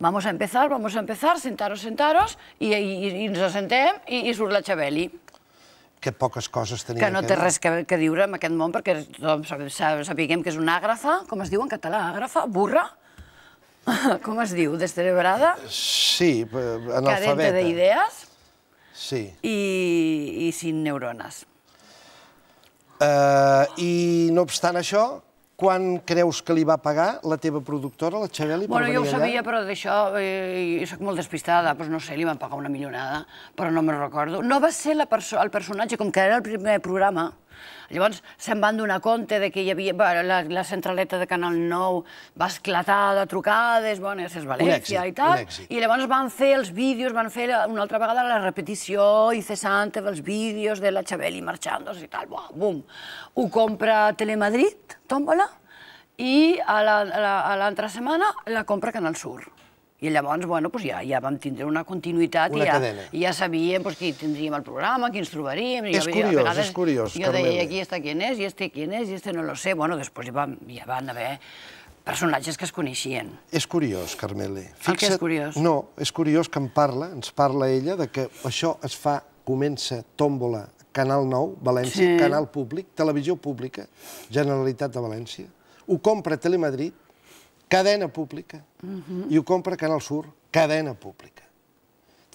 Vamos a empezar, vamos a empezar, sentaros, sentaros, i, i ens assentem i surt la Xabeli que poques coses tenia... Que no té res que, que diure en aquest món, perquè tothom sapiguem que és una àgrafa, com es diu en català, àgrafa, burra? com es diu, descerebrada? Sí, eh, analfabeta. Cadente d'idees? Sí. I, i sin neurones. Eh, I no obstant això, quan creus que li va pagar la teva productora, la Xabeli, per bueno, venir allà? Bueno, jo ho sabia, allà? però d'això eh, soc molt despistada, doncs no sé, li van pagar una milionada, però no me'n recordo. No va ser la perso el personatge, com que era el primer programa, Llavors se'n van donar compte de que hi havia la, la centraleta de Canal 9 va esclatar de trucades, bueno, és és València èxit, i tal, i llavors van fer els vídeos, van fer una altra vegada la repetició incessante dels vídeos de la Xabeli marxant i tal, buah, bum. Ho compra Telemadrid, tòmbola, i a l'altra la, a setmana la compra Canal Sur. I llavors, bueno, doncs ja, ja vam tindre una continuïtat una i, ja, ja sabíem doncs, qui tindríem el programa, qui ens trobaríem. És jo, curiós, vegades, és curiós, Jo deia, aquí està qui és, i este qui és, i este no lo sé. Bueno, després ja van, ja van haver personatges que es coneixien. És curiós, Carmele. Fixa't, el que és curiós? No, és curiós que en parla, ens parla ella, de que això es fa, comença, tòmbola, Canal 9, València, sí. Canal Públic, Televisió Pública, Generalitat de València, ho compra Telemadrid, cadena pública, mhm. i ho compra Canal Sur, cadena pública,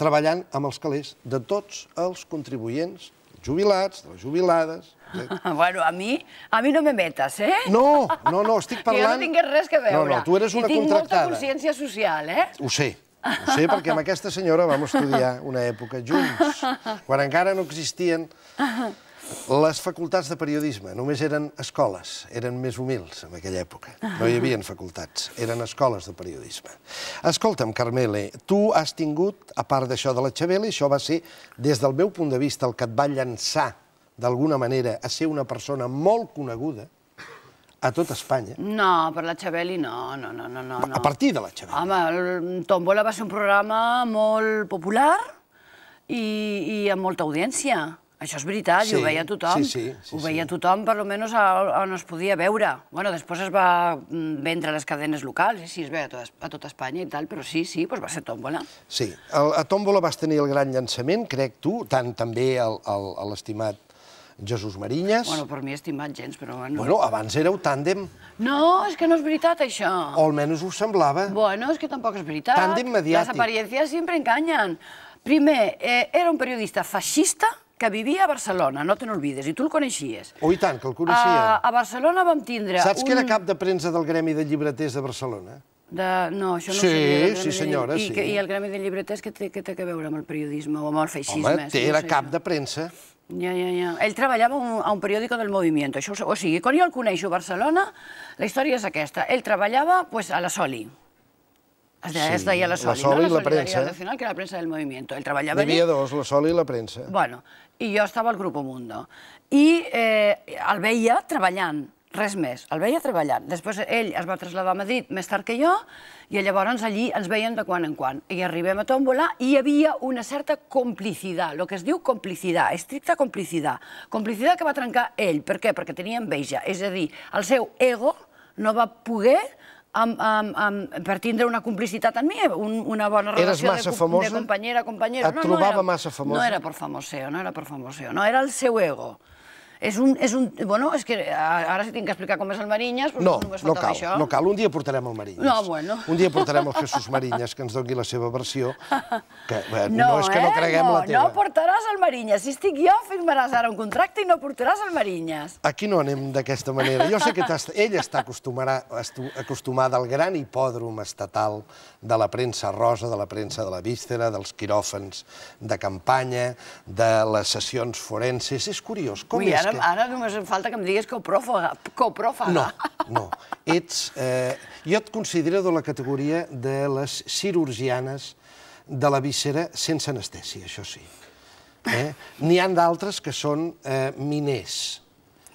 treballant amb els calés de tots els contribuents jubilats, de les jubilades... Eh? Bueno, a mi, a mi no me metes, eh? No, no, no, estic parlant... Jo no tingués res que veure. No, no, tu eres una contractada. I tinc molta consciència social, eh? Ho sé, ho sé, perquè amb aquesta senyora vam estudiar una època junts, quan encara no existien Les facultats de periodisme només eren escoles, eren més humils en aquella època. No hi havia facultats, eren escoles de periodisme. Escolta'm, Carmele, tu has tingut, a part d'això de la Xabela, això va ser, des del meu punt de vista, el que et va llançar, d'alguna manera, a ser una persona molt coneguda, a tot Espanya. No, per la Xabeli no, no, no, no, no. A partir de la Xabeli. Home, Tombola va ser un programa molt popular i, i amb molta audiència. Això és veritat, sí, i ho veia tothom. Sí, sí, sí, ho veia sí. tothom, per almenys on es podia veure. Bueno, després es va mm, vendre les cadenes locals, i eh, sí, es veia a tot, a tot Espanya i tal, però sí, sí, doncs va ser Tòmbola. Sí, el, a Tòmbola vas tenir el gran llançament, crec tu, tant també el, el, a l'estimat Jesús Marinyes. Bueno, per mi estimat gens, però bueno... Bueno, abans éreu tàndem. No, és que no és veritat, això. O almenys ho semblava. Bueno, és que tampoc és veritat. Tàndem mediàtic. Les apariències sempre enganyen. Primer, eh, era un periodista feixista, que vivia a Barcelona, no te n'olvides, i tu el coneixies. Oh, i tant, que el coneixia. A, a Barcelona vam tindre... Saps un... que era cap de premsa del Gremi de Llibreters de Barcelona? De... No, això no sí, ho sabia. Sí, senyora, de... I, sí. Que, I el Gremi de Llibreters que té, que té a veure amb el periodisme o amb el feixisme? Home, té, era no sé cap això. de premsa. Ja, ja, ja. Ell treballava un, a un periòdico del moviment. Això, o sigui, quan jo el coneixo a Barcelona, la història és aquesta. Ell treballava pues, a la Soli. Es deia, sí, es deia la Soli, la Soli no? La, la premsa. Nacional, que era la premsa del moviment. Ell treballava... N'hi havia dos, la Soli i la premsa. Bueno, i jo estava al Grupo Mundo. I eh, el veia treballant, res més, el veia treballant. Després ell es va traslladar a Madrid més tard que jo i llavors allí ens veiem de quan en quan. I arribem a Tómbola i hi havia una certa complicitat, el que es diu complicitat, estricta complicitat. Complicitat que va trencar ell, per què? Perquè tenia enveja, és a dir, el seu ego no va poder amb, amb, amb, per tindre una complicitat en mi, un, una bona relació de, de companyera, companyera. Et no, no trobava era, massa famosa. No era per famoseo, no era per famoseo, no, era el seu ego. És un, és un... Bueno, és que ara si tinc que explicar com és el Marinyes, doncs no, no cal, això. No cal, un dia portarem el Marinyes. No, bueno. Un dia portarem el Jesús Marinyes, que ens doni la seva versió, que bé, no, no és que no eh? creguem no, la teva. No portaràs el Marinyes. Si estic jo, firmaràs ara un contracte i no portaràs el Marinyes. Aquí no anem d'aquesta manera. Jo sé que ell està acostumada al gran hipòdrom estatal de la premsa rosa, de la premsa de la víscera, dels quiròfans de campanya, de les sessions forenses. És curiós, com Ui, és Ara, que... ara només em falta que em diguis copròfaga. copròfaga. No, no. Ets, eh, jo et considero de la categoria de les cirurgianes de la víscera sense anestèsia, això sí. Eh? N'hi han d'altres que són eh, miners.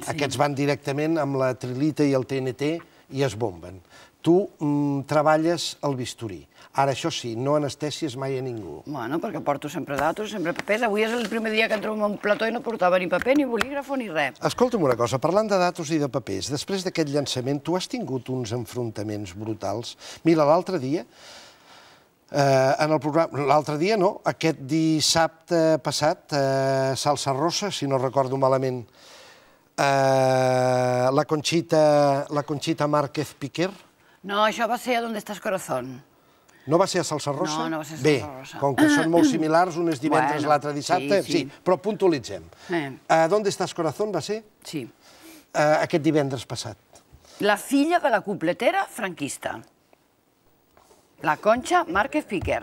Sí. Aquests van directament amb la trilita i el TNT i es bomben. Tu mm, treballes el bisturí. Ara, això sí, no anestèsies mai a ningú. Bueno, perquè porto sempre datos, sempre papers. Avui és el primer dia que entro en un plató i no portava ni paper, ni bolígraf, ni res. Escolta'm una cosa, parlant de datos i de papers, després d'aquest llançament tu has tingut uns enfrontaments brutals. Mira, l'altre dia Eh, en el programa... L'altre dia, no, aquest dissabte passat, eh, Salsa Rosa, si no recordo malament, eh, la Conxita, la Conxita Márquez Piquer... No, això va ser a Donde estás corazón. No va ser a Salsa Rosa? No, no va ser a Salsa Rosa. Bé, com que són molt similars, un és divendres, bueno, l'altre dissabte, sí, sí. sí, però puntualitzem. Eh. Uh, eh, ¿Dónde estás, corazón? Va ser? Sí. Uh, aquest divendres passat. La filla de la completera franquista. La Concha Márquez Piquer.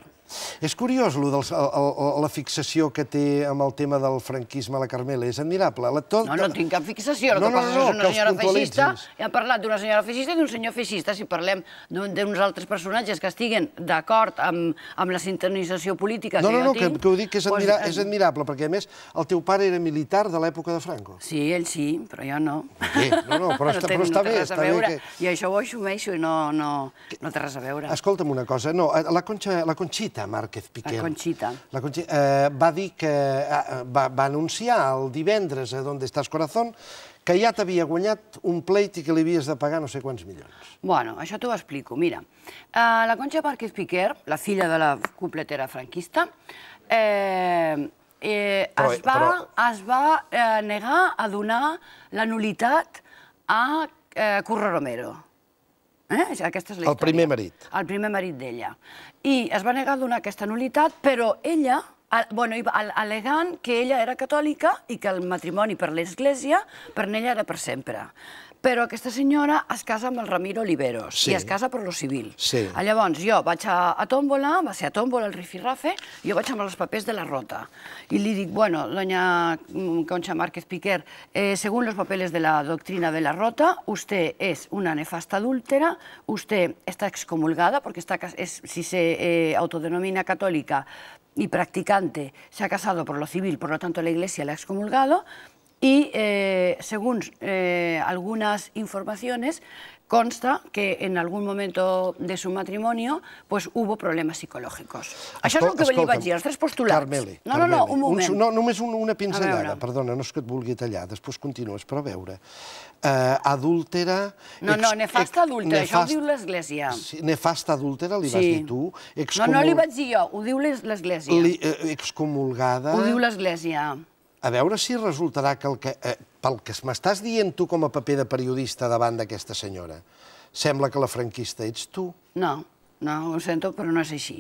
És curiós lo dels, el, el, la fixació que té amb el tema del franquisme a la Carmela, és admirable. La tot... No, no tinc cap fixació, el no, que no, passa no, és una senyora feixista, hem parlat d'una senyora feixista i d'un senyor feixista, si parlem d'uns altres personatges que estiguen d'acord amb, amb la sintonització política no, que no, jo no, tinc... No, no, que, que ho dic que és, doncs, admira, eh, és admirable, perquè a més el teu pare era militar de l'època de Franco. Sí, ell sí, però jo no. Bé, no, no, però, no està, però està bé. Està bé que... I això ho assumeixo i no, no, no té res a veure. Escolta'm una cosa, no, la, Conxa, la Conxita Conchita Márquez Piquet. La Conchita. La Conchita eh, va dir que... Eh, va, va anunciar el divendres a eh, Donde estàs corazón que ja t'havia guanyat un pleit i que li havies de pagar no sé quants milions. Bueno, això t'ho explico. Mira, eh, la Concha Márquez Piquer, la filla de la completera franquista, eh, eh, però, es va, però... es va eh, negar a donar la nulitat a eh, Curro Romero. Eh? Aquesta és la història. El primer marit. El primer marit d'ella i es va negar a donar aquesta nulitat, però ella, bueno, alegant que ella era catòlica i que el matrimoni per l'Església per ella era per sempre. Pero que esta señora casa amb el Ramiro Oliveros y i es casa per lo civil. Sí. Ah, vamos yo, vaig a, a Tòmbola, va ser a Tómbola el rifirrafe, yo vaig amb los papeles de la rota. Y li bueno, doña mm, Concha Márquez Piquer, eh, según los papeles de la doctrina de la rota, usted es una nefasta adúltera, usted está excomulgada, porque está, si se eh, autodenomina católica y practicante, se ha casado por lo civil, por lo tanto la iglesia la ha excomulgado, y eh, según eh, algunas informaciones consta que en algun moment de su matrimonio pues, hubo problemes psicològics. Això és el que li vaig dir, els tres postulats. Carmeli, no, Carmeli. no, no, un moment. Un, no, només un, una pinzellada, perdona, no és que et vulgui tallar, després continues, però a veure. Uh, adúltera... No, no, nefasta adúltera, nefast... això ho diu l'Església. Sí, nefasta adúltera li sí. vas dir tu. Excomul... No, no li vaig dir jo, ho diu l'Església. Uh, excomulgada... Ho diu l'Església a veure si resultarà que, el que eh, pel que m'estàs dient tu com a paper de periodista davant d'aquesta senyora, sembla que la franquista ets tu. No, no, ho sento, però no és així.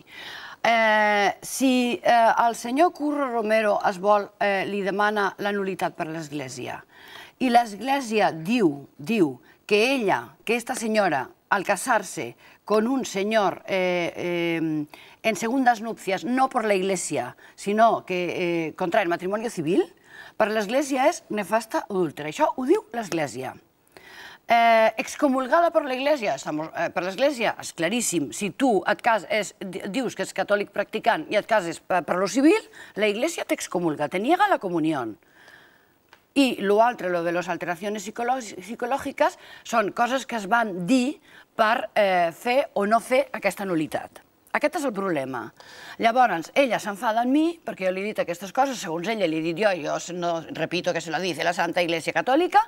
Eh, si eh, el senyor Curro Romero es vol, eh, li demana la nulitat per l'Església, i l'Església diu, diu que ella, que esta senyora al casarse con un señor eh, eh, en segundas nupcias, no por la iglesia, sino que eh, contrae el matrimonio civil, per l'Església és nefasta adúltera. Això ho diu l'Església. Eh, excomulgada per l'Església, eh, per l'Església, és claríssim, si tu et cases, dius que ets catòlic practicant i et cases per, per lo civil, la Iglesia t'excomulga, te niega la comunión. I l'altre, lo de les alteracions psicològiques, són coses que es van dir per eh, fer o no fer aquesta nulitat. Aquest és el problema. Llavors, ella s'enfada amb mi perquè jo li he dit aquestes coses, segons ella li he dit jo, jo no repito que se la dice la Santa Iglesia Catòlica,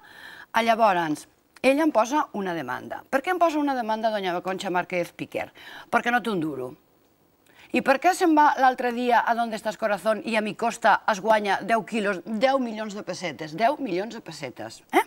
llavors, ella em posa una demanda. Per què em posa una demanda, doña Concha Márquez Piquer? Perquè no té un duro. I per què se'n va l'altre dia a Donde estàs, Corazón i a mi costa es guanya 10 quilos, 10 milions de pessetes, 10 milions de pessetes, eh?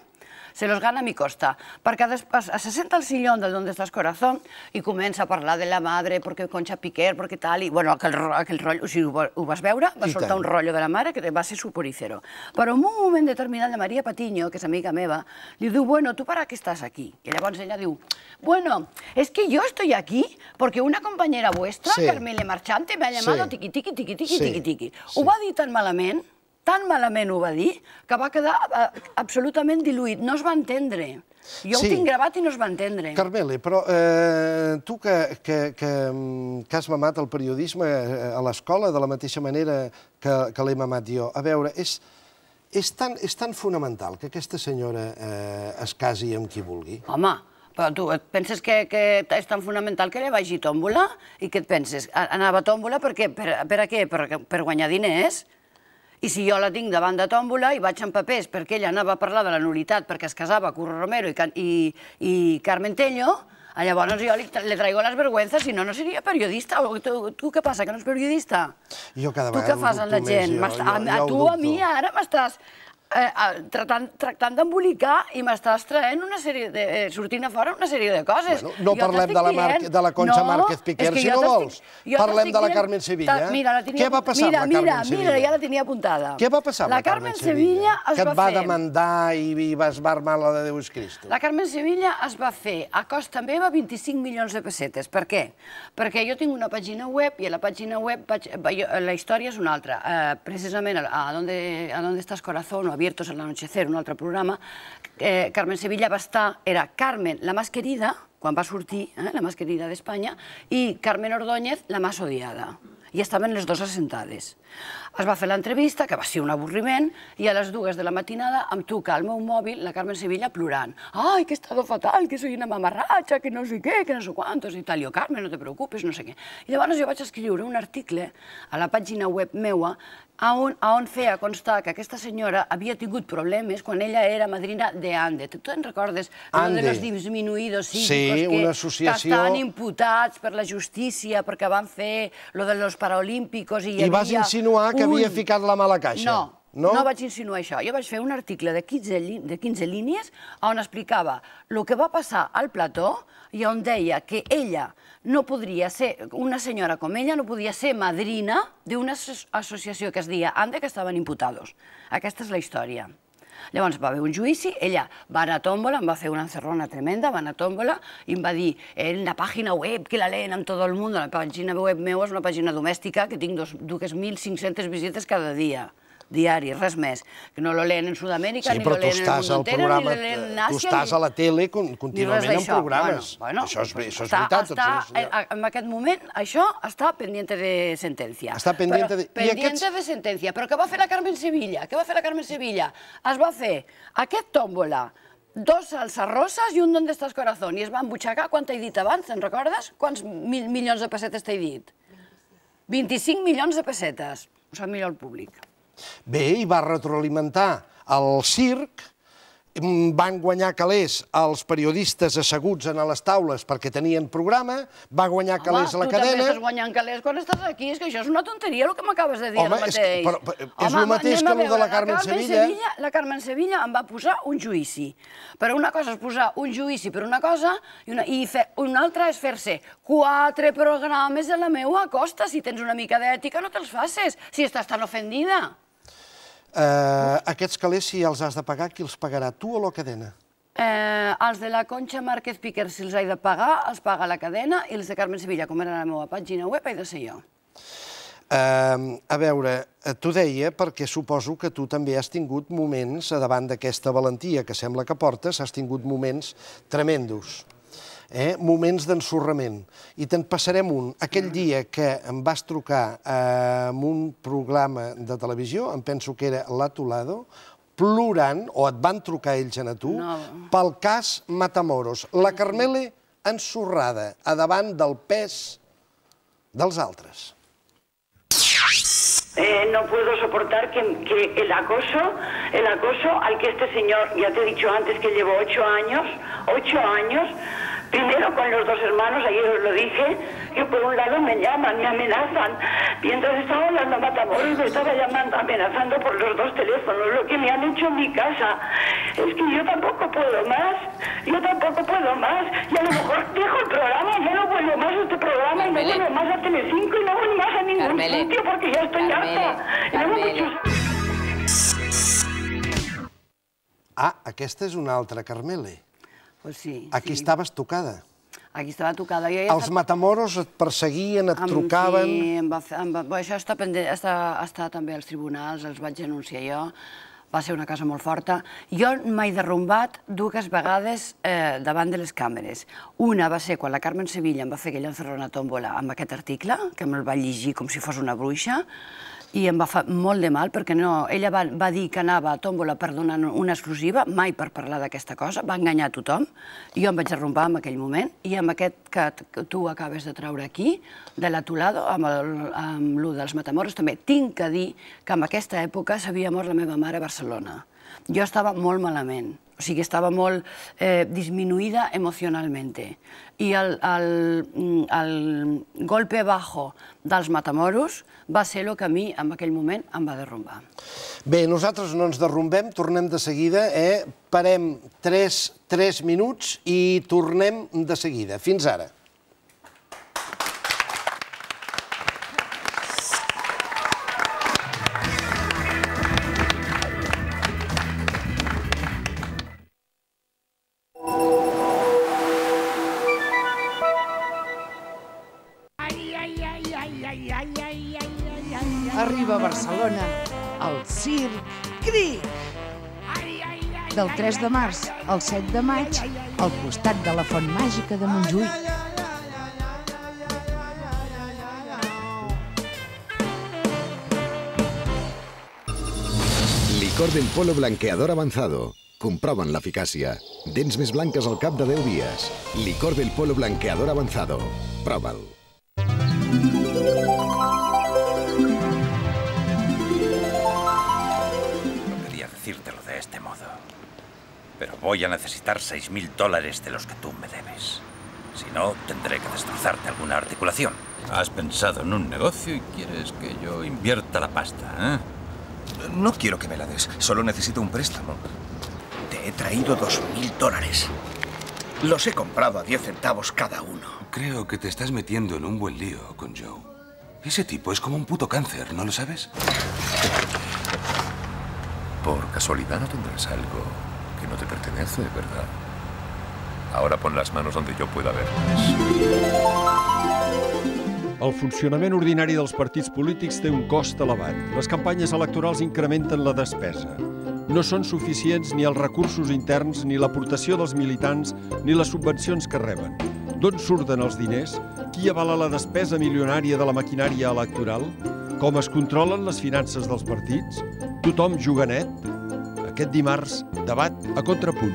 se los gana a mi costa. Perquè després se senta al sillón del Donde estás corazón i comença a parlar de la madre, perquè Concha Piquer, perquè tal, i bueno, aquel, aquel rotllo, o sigui, ho, ho vas veure, va soltar un rotllo de la mare que va ser poricero. Però en un moment determinat la Maria Patiño, que és amiga meva, li diu, bueno, tu para què estàs aquí? I llavors ella diu, bueno, es que jo estoy aquí porque una compañera vuestra, sí. Carmele Marchante, me ha llamado sí. tiqui, tiqui, tiqui, tiqui, sí. tiqui, tiqui. Sí. Ho va dir tan malament tan malament ho va dir que va quedar eh, absolutament diluït. No es va entendre. Jo sí. ho tinc gravat i no es va entendre. Carmele, però eh, tu que, que, que, mm, que has mamat el periodisme eh, a l'escola de la mateixa manera que, que l'he mamat jo, a veure, és, és, tan, és tan fonamental que aquesta senyora eh, es casi amb qui vulgui? Home, però tu et penses que, que és tan fonamental que ella vagi a tòmbola? I què et penses? Anava a tòmbola per què? Per, per a què? Per, per guanyar diners? I si jo la tinc davant de tòmbola i vaig en papers perquè ella anava a parlar de la nulitat perquè es casava Curro Romero i, i, i Carmen Tello, Llavors jo li, le traigo les vergüenzas, si no, no seria periodista. O tu, tu què passa, que no és periodista? Jo cada tu vegada Tu què fas amb la gent? Jo, jo, jo a tu, a mi, ara m'estàs Eh, eh, tractant, tractant d'embolicar i m'estàs traient una sèrie de... Eh, sortint a fora una sèrie de coses. Bueno, no jo parlem de la, Mar dient... de la Concha no, Márquez Piquer, si no vols. Parlem de la Carmen Sevilla. Ta... Mira, la tenia... Què va passar mira, amb la mira, Carmen mira, Sevilla? Mira, ja la tenia apuntada. Què va passar amb la, Carmen, Carmen Sevilla? Sevilla que et va, demandar i, i vas barmar la de Déu és Cristo. La Carmen Sevilla es va fer a costa meva 25 milions de pessetes. Per què? Perquè jo tinc una pàgina web i a la pàgina web vaig... la història és una altra. Eh, precisament a, a, donde, a donde estàs corazón o a Abiertos al anochecer, un altre programa, eh, Carmen Sevilla va estar, era Carmen, la més querida, quan va sortir, eh, la més querida d'Espanya, i Carmen Ordóñez, la més odiada. I estaven les dues assentades. Es va fer l'entrevista, que va ser un avorriment, i a les dues de la matinada em truca al meu mòbil la Carmen Sevilla plorant. Ai, que he estado fatal, que soy una mamarratxa, que no sé què, que no sé quantos, i tal. Jo, Carmen, no te preocupes, no sé què. I llavors jo vaig escriure un article a la pàgina web meua on, on feia constar que aquesta senyora havia tingut problemes quan ella era madrina de Ande. Tu te'n recordes? Ande. De dels disminuïdos psíquicos sí, que associació... estan imputats per la justícia, perquè van fer lo de los paraolímpicos i hi havia... I vas insinuar que que havia ficat la mala caixa. No, no? no vaig insinuar això. Jo vaig fer un article de 15, de 15 línies on explicava el que va passar al plató i on deia que ella no podria ser, una senyora com ella, no podia ser madrina d'una associació que es deia ANDE que estaven imputados. Aquesta és la història. Llavors va haver un juici, ella va anar a tòmbola, em va fer una encerrona tremenda, va anar a tòmbola i em va dir eh, en la pàgina web que la leen amb tot el món, la pàgina web meva és una pàgina domèstica que tinc 2.500 visites cada dia diari, res més. Que no lo leen en Sud-amèrica, ni lo leen en el món entero, ni lo leen en Àsia... Tu estàs a la tele contínuament en programes. això és, això és veritat. Doncs, en aquest moment, això està pendiente de sentència. Està pendiente de... Pendiente Pendent de sentència. Però què va fer la Carmen Sevilla? Què va fer la Carmen Sevilla? Es va fer aquest tòmbola, dos salsa roses i un d'on estàs corazón. I es va embutxacar, quant t'he dit abans, te'n recordes? Quants mil milions de pessetes t'he dit? 25 milions de pessetes. Ho sap millor el públic. Bé, i va retroalimentar el circ Mm, van guanyar calés els periodistes asseguts en les taules perquè tenien programa, va guanyar Home, calés la cadena... Home, tu també estàs guanyant calés quan estàs aquí, és que això és una tonteria el que m'acabes de dir Home, ara mateix. És, però, Home, és el mateix que el de la Carmen, la Carmen Sevilla. Sevilla. La Carmen Sevilla em va posar un juici. Però una cosa és posar un juici per una cosa i una, i fer, una altra és fer-se quatre programes a la meua costa. Si tens una mica d'ètica no te'ls facis, si estàs tan ofendida. Eh, aquests calés, si els has de pagar, qui els pagarà, tu o la cadena? Eh, els de la Conxa Márquez Piquer, si els he de pagar, els paga la cadena, i els de Carmen Sevilla, com era la meva pàgina web, he de ser jo. Eh, a veure, eh, t'ho deia perquè suposo que tu també has tingut moments, davant d'aquesta valentia que sembla que portes, has tingut moments tremendos eh, moments d'ensorrament. I te'n passarem un. Aquell dia que em vas trucar eh, en un programa de televisió, em penso que era Tolado, plorant, o et van trucar ells a tu, no. pel cas Matamoros. La Carmele ensorrada, a davant del pes dels altres. Eh, no puedo soportar que, que, el acoso, el acoso al que este señor, ya te he dicho antes que llevo ocho años, ocho años, Primero con los dos hermanos, ayer os lo dije, que por un lado me llaman, me amenazan. Mientras estaba hablando Matamoros, me estaba llamando, amenazando por los dos teléfonos, lo que me han hecho en mi casa. Es que yo tampoco puedo más, yo tampoco puedo más. Y a lo mejor dejo el programa, ya no vuelvo más a este programa, y no vuelvo más a Telecinco, y no vuelvo más a ningún sitio, porque ya estoy harta. Muchos... Ah, aquesta es una otra Carmele. Pues sí, Aquí sí. estaves tocada. Aquí estava tocada. Jo ja Els estat... matamoros et perseguien, et em, trucaven... Sí, em va fer, em va... Bé, això està, pendent, està, està també als tribunals, els vaig denunciar jo. Va ser una casa molt forta. Jo m'he derrumbat dues vegades eh, davant de les càmeres. Una va ser quan la Carmen Sevilla em va fer aquella encerrona tòmbola amb aquest article, que me'l va llegir com si fos una bruixa, i em va fer molt de mal perquè no, ella va, va dir que anava a Tómbola per donar una exclusiva, mai per parlar d'aquesta cosa, va enganyar a tothom. Jo em vaig arrombar en aquell moment i amb aquest que, que tu acabes de treure aquí, de l'atolado, amb, el, amb l'ú dels matamoros, també tinc que dir que en aquesta època s'havia mort la meva mare a Barcelona jo estava molt malament. O sigui, estava molt eh, disminuïda emocionalment. I el, el, mm, el golpe bajo dels matamoros va ser el que a mi, en aquell moment, em va derrumbar. Bé, nosaltres no ens derrumbem, tornem de seguida, eh? parem 3, 3 minuts i tornem de seguida. Fins ara. 3 de març al 7 de maig al costat de la Font Màgica de Montjuïc. Licor del Polo Blanqueador Avanzado. Comproven l'eficàcia. Dents més blanques al cap de 10 dies. Licor del Polo Blanqueador Avanzado. Prova'l. Voy a necesitar 6.000 dólares de los que tú me debes. Si no, tendré que destrozarte alguna articulación. Has pensado en un negocio y quieres que yo invierta la pasta, ¿eh? No quiero que me la des. Solo necesito un préstamo. Te he traído 2.000 dólares. Los he comprado a 10 centavos cada uno. Creo que te estás metiendo en un buen lío con Joe. Ese tipo es como un puto cáncer, ¿no lo sabes? Por casualidad no tendrás algo que no te pertenece, ¿verdad? Ahora pon las manos donde yo pueda verlas. El funcionament ordinari dels partits polítics té un cost elevat. Les campanyes electorals incrementen la despesa. No són suficients ni els recursos interns, ni l'aportació dels militants, ni les subvencions que reben. D'on surten els diners? Qui avala la despesa milionària de la maquinària electoral? Com es controlen les finances dels partits? Tothom juga net? Aquest dimarts, debat a contrapunt.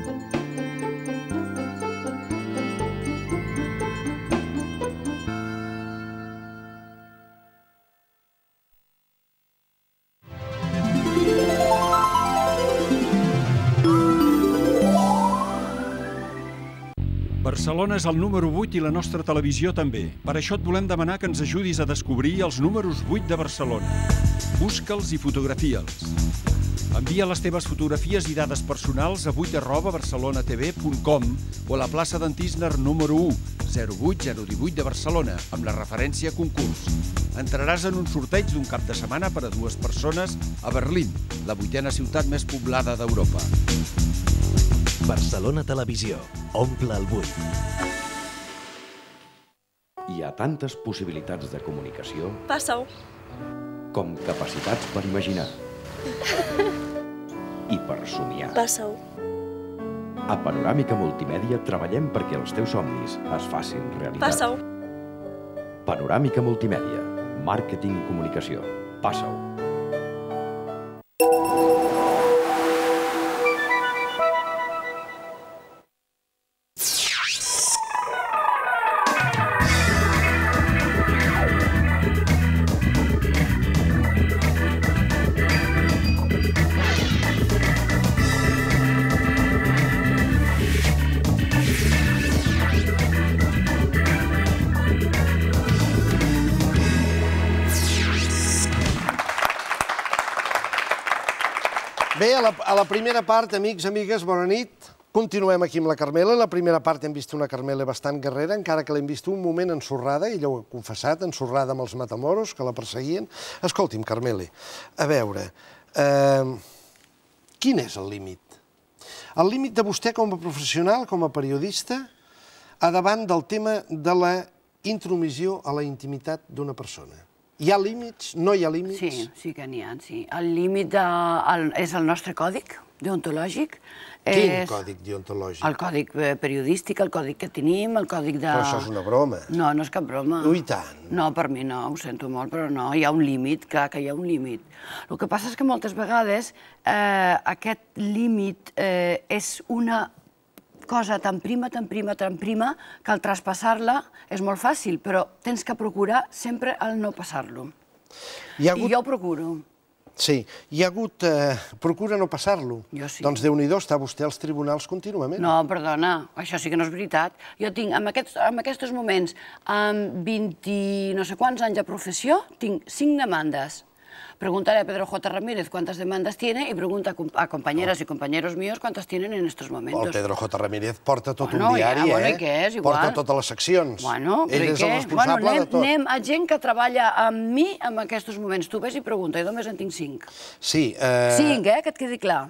Barcelona és el número 8 i la nostra televisió també. Per això et volem demanar que ens ajudis a descobrir els números 8 de Barcelona. Busca'ls i fotografia'ls. Envia les teves fotografies i dades personals a 8 arroba barcelonatv.com o a la plaça d'en Tisner número 1, 08018 de Barcelona, amb la referència concurs. Entraràs en un sorteig d'un cap de setmana per a dues persones a Berlín, la vuitena ciutat més poblada d'Europa. Barcelona Televisió. Omple el buit. Hi ha tantes possibilitats de comunicació... Passa-ho. ...com capacitats per imaginar. I per somiar. Passa-ho. A Panoràmica Multimèdia treballem perquè els teus somnis es facin realitat. Passa-ho. Panoràmica Multimèdia. Màrqueting i comunicació. Passa-ho. primera part, amics, amigues, bona nit. Continuem aquí amb la Carmela. La primera part hem vist una Carmela bastant guerrera, encara que l'hem vist un moment ensorrada, ella ho ha confessat, ensorrada amb els matamoros que la perseguien. Escolti'm, Carmela, a veure, eh, quin és el límit? El límit de vostè com a professional, com a periodista, a davant del tema de la intromissió a la intimitat d'una persona. Hi ha límits? No hi ha límits? Sí, sí que n'hi ha, sí. El límit de, eh, el, és el nostre còdic deontològic. Quin és... còdic deontològic? El còdic eh, periodístic, el còdic que tenim, el còdic de... Però això és una broma. No, no és cap broma. No, oh, i tant. No, per mi no, ho sento molt, però no, hi ha un límit, clar que hi ha un límit. El que passa és que moltes vegades eh, aquest límit eh, és una cosa tan prima, tan prima, tan prima, que al traspassar-la és molt fàcil, però tens que procurar sempre el no passar-lo. Hagut... I jo ho procuro. Sí, hi ha hagut... Eh, procura no passar-lo. Jo sí. Doncs Déu-n'hi-do, està vostè als tribunals contínuament. No, perdona, això sí que no és veritat. Jo tinc, en aquests, en aquests moments, amb 20 no sé quants anys de professió, tinc 5 demandes. Pregúntale a Pedro J. Ramírez cuántas demandas tiene y pregunta a compañeras oh. y compañeros míos cuántas tienen en estos oh, momentos. El Pedro J. Ramírez porta tot bueno, un diari, ja, bueno, eh? Què és, igual. Porta totes les seccions. Bueno, Ell és què? el responsable bueno, anem, de tot. Anem a gent que treballa amb mi en aquests moments. Tu ves i pregunta, i només en tinc cinc. Sí. Eh... Cinc, eh? Que et quedi clar.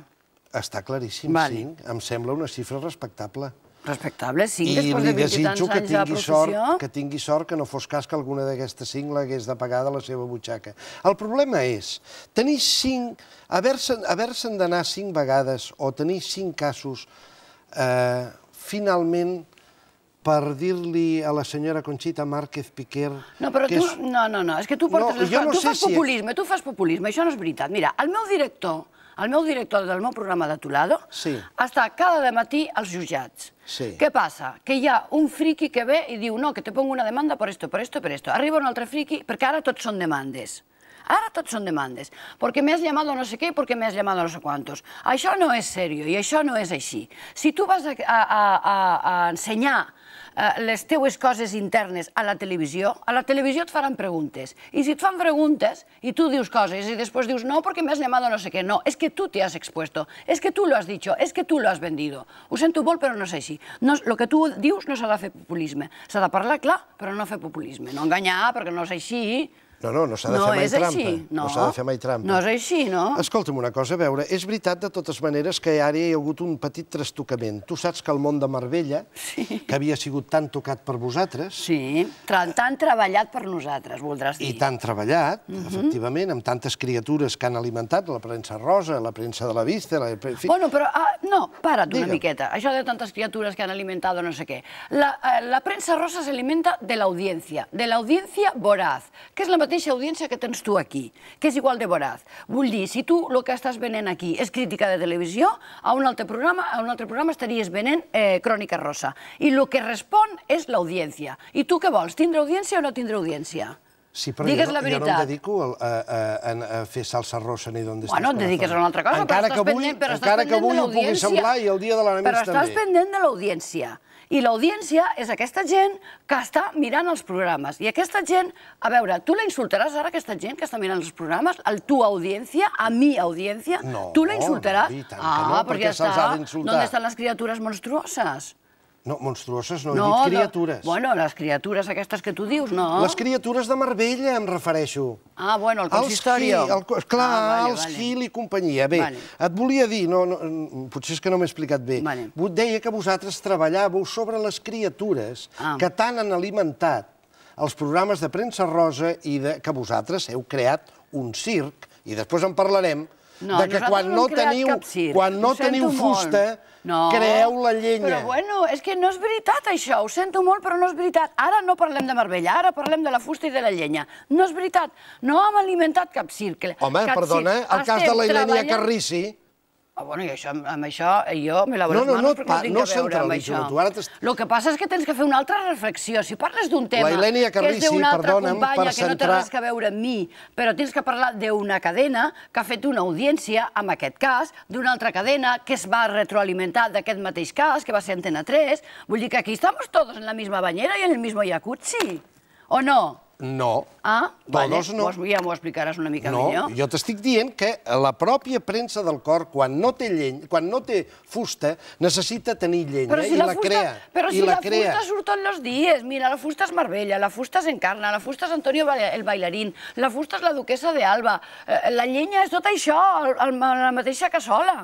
Està claríssim, vale. cinc. Em sembla una xifra respectable. Respectable, sí, I després de 20 i tants anys de I li desitjo que tingui sort que no fos cas que alguna d'aquestes cinc l'hagués de pagar de la seva butxaca. El problema és tenir cinc... Haver-se'n haver d'anar cinc vegades o tenir cinc casos eh, finalment per dir-li a la senyora Conxita Márquez Piquer... No, però tu... És... No, no, no, és que tu portes... No, les... no tu fas si... populisme, tu fas populisme, això no és veritat. Mira, el meu director el meu director del meu programa de Tolado sí. està cada matí als jutjats. Sí. Què passa? Que hi ha un friqui que ve i diu no, que te pongo una demanda per esto, per esto, per esto. Arriba un altre friqui, perquè ara tots són demandes. Ara tots són demandes, perquè m'has llamat no sé què perquè m'has llamat no sé quantos. Això no és serio i això no és així. Si tu vas a, a, a, a ensenyar Eh, les teues coses internes a la televisió, a la televisió et faran preguntes. I si et fan preguntes i tu dius coses i després dius no perquè m'has llamado no sé què, no, és que tu t'hi has expuesto, és que tu lo has dicho, és que tu lo has vendido. Ho sento molt, però no és així. No, lo que tu dius no s'ha de fer populisme. S'ha de parlar clar, però no fer populisme. No enganyar, perquè no és així. No, no, no s'ha de, no fer mai trampa. No, s'ha de fer mai trampa. No és així, no? Escolta'm una cosa, a veure, és veritat de totes maneres que ara hi ha hagut un petit trastocament. Tu saps que el món de Marbella, que havia sigut tan tocat per vosaltres... Sí, tan, treballat per nosaltres, voldràs dir. I tan treballat, mhm. efectivament, amb tantes criatures que han alimentat, la premsa rosa, la premsa de la vista... La... Bueno, però, ah, no, para't una miqueta. Això de tantes criatures que han alimentat no sé què. La, eh, la premsa rosa s'alimenta de l'audiència, de l'audiència voraz, que és la mateixa mateixa audiència que tens tu aquí, que és igual de voraz. Vull dir, si tu el que estàs venent aquí és crítica de televisió, a un altre programa, a un altre programa estaries venent eh, Crònica Rosa. I el que respon és l'audiència. I tu què vols, tindre audiència o no tindre audiència? Sí, però Digues jo, no, la veritat. jo no em dedico a, a, a, a fer salsa rossa ni d'on estàs. Bueno, et dediques a una altra cosa, encara però estàs que avui, pendent, però estàs pendent de l'audiència. Encara que avui ho pugui semblar i el dia de l'enemics també. Però estàs pendent de l'audiència. I l'audiència és aquesta gent que està mirant els programes. I aquesta gent, a veure, tu la insultaràs ara, aquesta gent que està mirant els programes, el tu audiència, a mi audiència, no, tu la insultaràs? No, i tant que no, ah, perquè, perquè se'ls ha d'insultar. On estan les criatures monstruoses? No, monstruoses no, no he dit criatures. No. Bueno, les criatures aquestes que tu dius, no? Les criatures de Marbella, em refereixo. Ah, bueno, el consistori. El... Ah, clar, ah, vale, els vale. i companyia. Bé, vale. et volia dir, no, no, mm, potser és que no m'he explicat bé, vale. deia que vosaltres treballàveu sobre les criatures ah. que tant han alimentat els programes de premsa rosa i de, que vosaltres heu creat un circ, i després en parlarem, no, de que quan no, teniu, quan no teniu fusta, no. creeu la llenya. Però bueno, és que no és veritat això, ho sento molt, però no és veritat. Ara no parlem de Marbella, ara parlem de la fusta i de la llenya. No és veritat, no hem alimentat cap circle. Home, cap perdona, circle. el cas Estem de la Ilenia treballant... Carrici... Ah, bueno, i això, amb això eh, jo me la no, no, no, no, no tinc no a veure amb això. Tu, ara el que passa és que tens que fer una altra reflexió. Si parles d'un tema Carlissi, que és d'una altra companya per centrar... que no té res a veure amb mi, però tens que parlar d'una cadena que ha fet una audiència, en aquest cas, d'una altra cadena que es va retroalimentar d'aquest mateix cas, que va ser Antena 3. Vull dir que aquí estamos todos en la misma bañera i en el mismo jacuzzi, o no? No. Ah, vale. no. ja m'ho explicaràs una mica no, millor. No, jo t'estic dient que la pròpia premsa del cor, quan no té lleny, quan no té fusta, necessita tenir llenya però si i la, fusta, crea. Però si la, la crea. fusta surt tots els dies. Mira, la fusta és Marbella, la fusta és Encarna, la fusta és Antonio el bailarín, la fusta és la duquesa d'Alba. Eh, la llenya és tot això, el, el, la mateixa cassola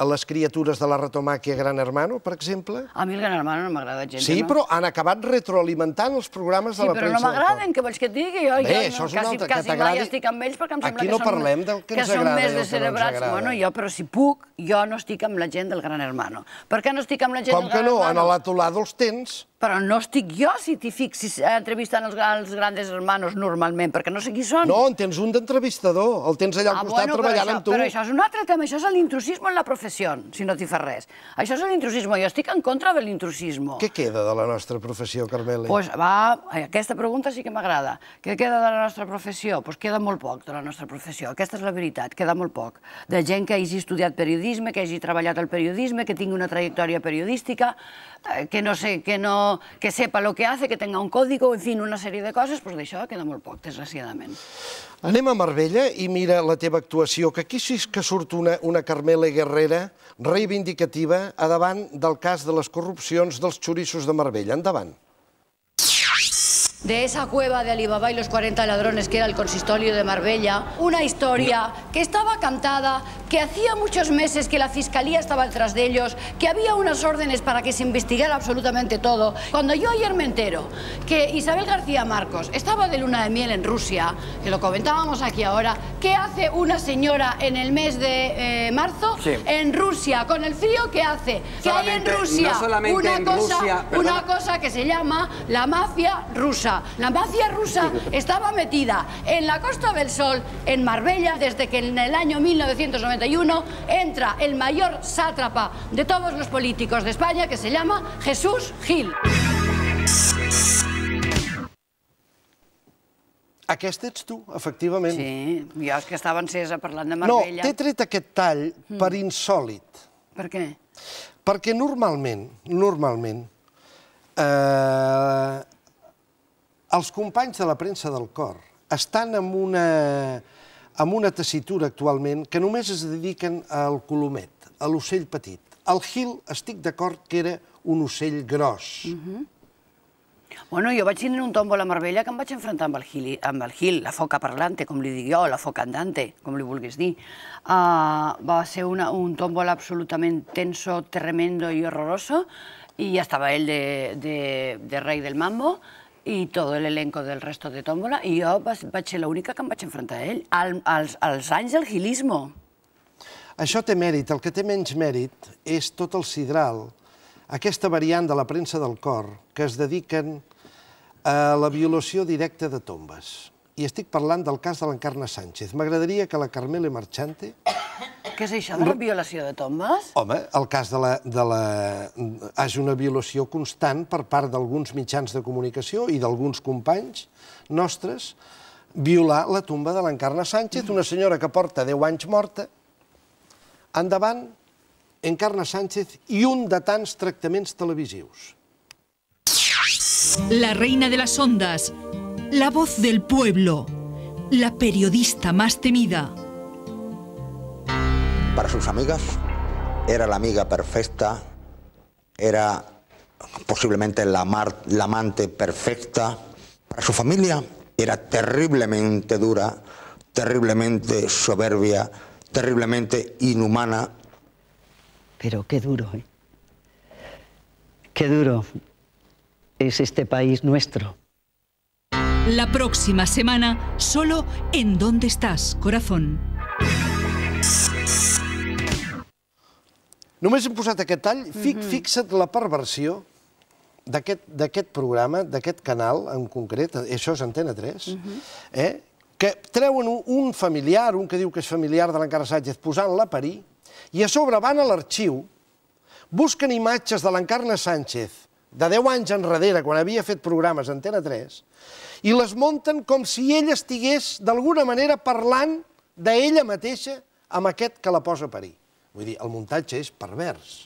a les criatures de la retomàquia Gran Hermano, per exemple? A mi el Gran Hermano no m'agrada gens. Sí, eh, no? però han acabat retroalimentant els programes sí, de la premsa. Sí, però no m'agraden, que vols que et digui? Jo, Bé, jo, això és una quasi, altra, que t'agradi... estic amb ells perquè em sembla Aquí no que, són, parlem del que, que ens agrada, són més de cerebrats. No bueno, jo, però si puc, jo no estic amb la gent del Gran Hermano. Per què no estic amb la gent Com del Gran Hermano? Com que no? Hermano? En l'atolado els tens. Però no estic jo, si t'hi fixis, eh, entrevistant els, els grandes hermanos normalment, perquè no sé qui són. No, en tens un d'entrevistador, el tens allà al ah, costat bueno, treballant això, amb tu. Però això és un altre tema, això és l'intrusisme en la professió, si no t'hi fa res. Això és l'intrusisme, jo estic en contra de l'intrusisme. Què queda de la nostra professió, Carmeli? Pues va, aquesta pregunta sí que m'agrada. Què queda de la nostra professió? Pues queda molt poc de la nostra professió, aquesta és la veritat, queda molt poc. De gent que hagi estudiat periodisme, que hagi treballat el periodisme, que tingui una trajectòria periodística, Eh, que no sé, que no que sepa el que hace, que tenga un código, en fin, una sèrie de coses, doncs d'això queda molt poc, desgraciadament. Anem a Marbella i mira la teva actuació, que aquí sí que surt una, una Carmela Guerrera reivindicativa a davant del cas de les corrupcions dels xorissos de Marbella. Endavant. de esa cueva de Alibaba y los 40 ladrones que era el consistorio de Marbella, una historia que estaba cantada, que hacía muchos meses que la fiscalía estaba detrás de ellos, que había unas órdenes para que se investigara absolutamente todo. Cuando yo ayer me entero que Isabel García Marcos estaba de luna de miel en Rusia, que lo comentábamos aquí ahora, ¿qué hace una señora en el mes de eh, marzo en Rusia con el frío que hace? Que hay en Rusia, una, Rusia, una cosa que se llama la mafia rusa. rusa. La mafia rusa estaba metida en la Costa del Sol, en Marbella, desde que en el año 1991 entra el mayor sátrapa de todos los políticos de España, que se llama Jesús Gil. Aquest ets tu, efectivament. Sí, jo és que estava encesa parlant de Marbella. No, t'he tret aquest tall mm. per insòlid. Per què? Perquè normalment, normalment, eh, els companys de la premsa del cor estan en una, en una tessitura actualment que només es dediquen al colomet, a l'ocell petit. El Gil estic d'acord que era un ocell gros. Uh -huh. Bueno, jo vaig tenir un tombo a la Marbella que em vaig enfrontar amb el Gil, amb el Gil la foca parlante, com li dic jo, la foca andante, com li vulguis dir. Uh, va ser una, un tombo absolutament tenso, tremendo i horroroso, i ja estava ell de, de, de rei del mambo, i tot l'elenco del resto de tòmbola, i jo vaig ser l'única que em vaig enfrontar a ell, als anys del gilismo. Això té mèrit. El que té menys mèrit és tot el sidral, aquesta variant de la premsa del cor, que es dediquen a la violació directa de tombes. I estic parlant del cas de l'Encarna Sánchez. M'agradaria que la Carmele Marchante què és això de la violació de tombes? Home, el cas de la... De la... és una violació constant per part d'alguns mitjans de comunicació i d'alguns companys nostres violar la tomba de l'Encarna Sánchez, una senyora que porta 10 anys morta. Endavant, Encarna Sánchez i un de tants tractaments televisius. La reina de las ondas, la voz del pueblo, la periodista más temida para sus amigas, era la amiga perfecta, era posiblemente la, amante perfecta. Para su familia era terriblemente dura, terriblemente soberbia, terriblemente inhumana. Pero qué duro, ¿eh? Qué duro es este país nuestro. La próxima semana, solo en ¿Dónde estás, corazón? Només hem posat aquest tall. Fic, mm -hmm. Fixa't la perversió d'aquest programa, d'aquest canal en concret, això és Antena 3, mm -hmm. eh? que treuen un, un familiar, un que diu que és familiar de l'Encara Sánchez, posant-la a parir, i a sobre van a l'arxiu, busquen imatges de l'Encarna Sánchez de 10 anys enrere, quan havia fet programes a Antena 3, i les munten com si ella estigués, d'alguna manera, parlant d'ella mateixa amb aquest que la posa a parir. Vull dir, el muntatge és pervers.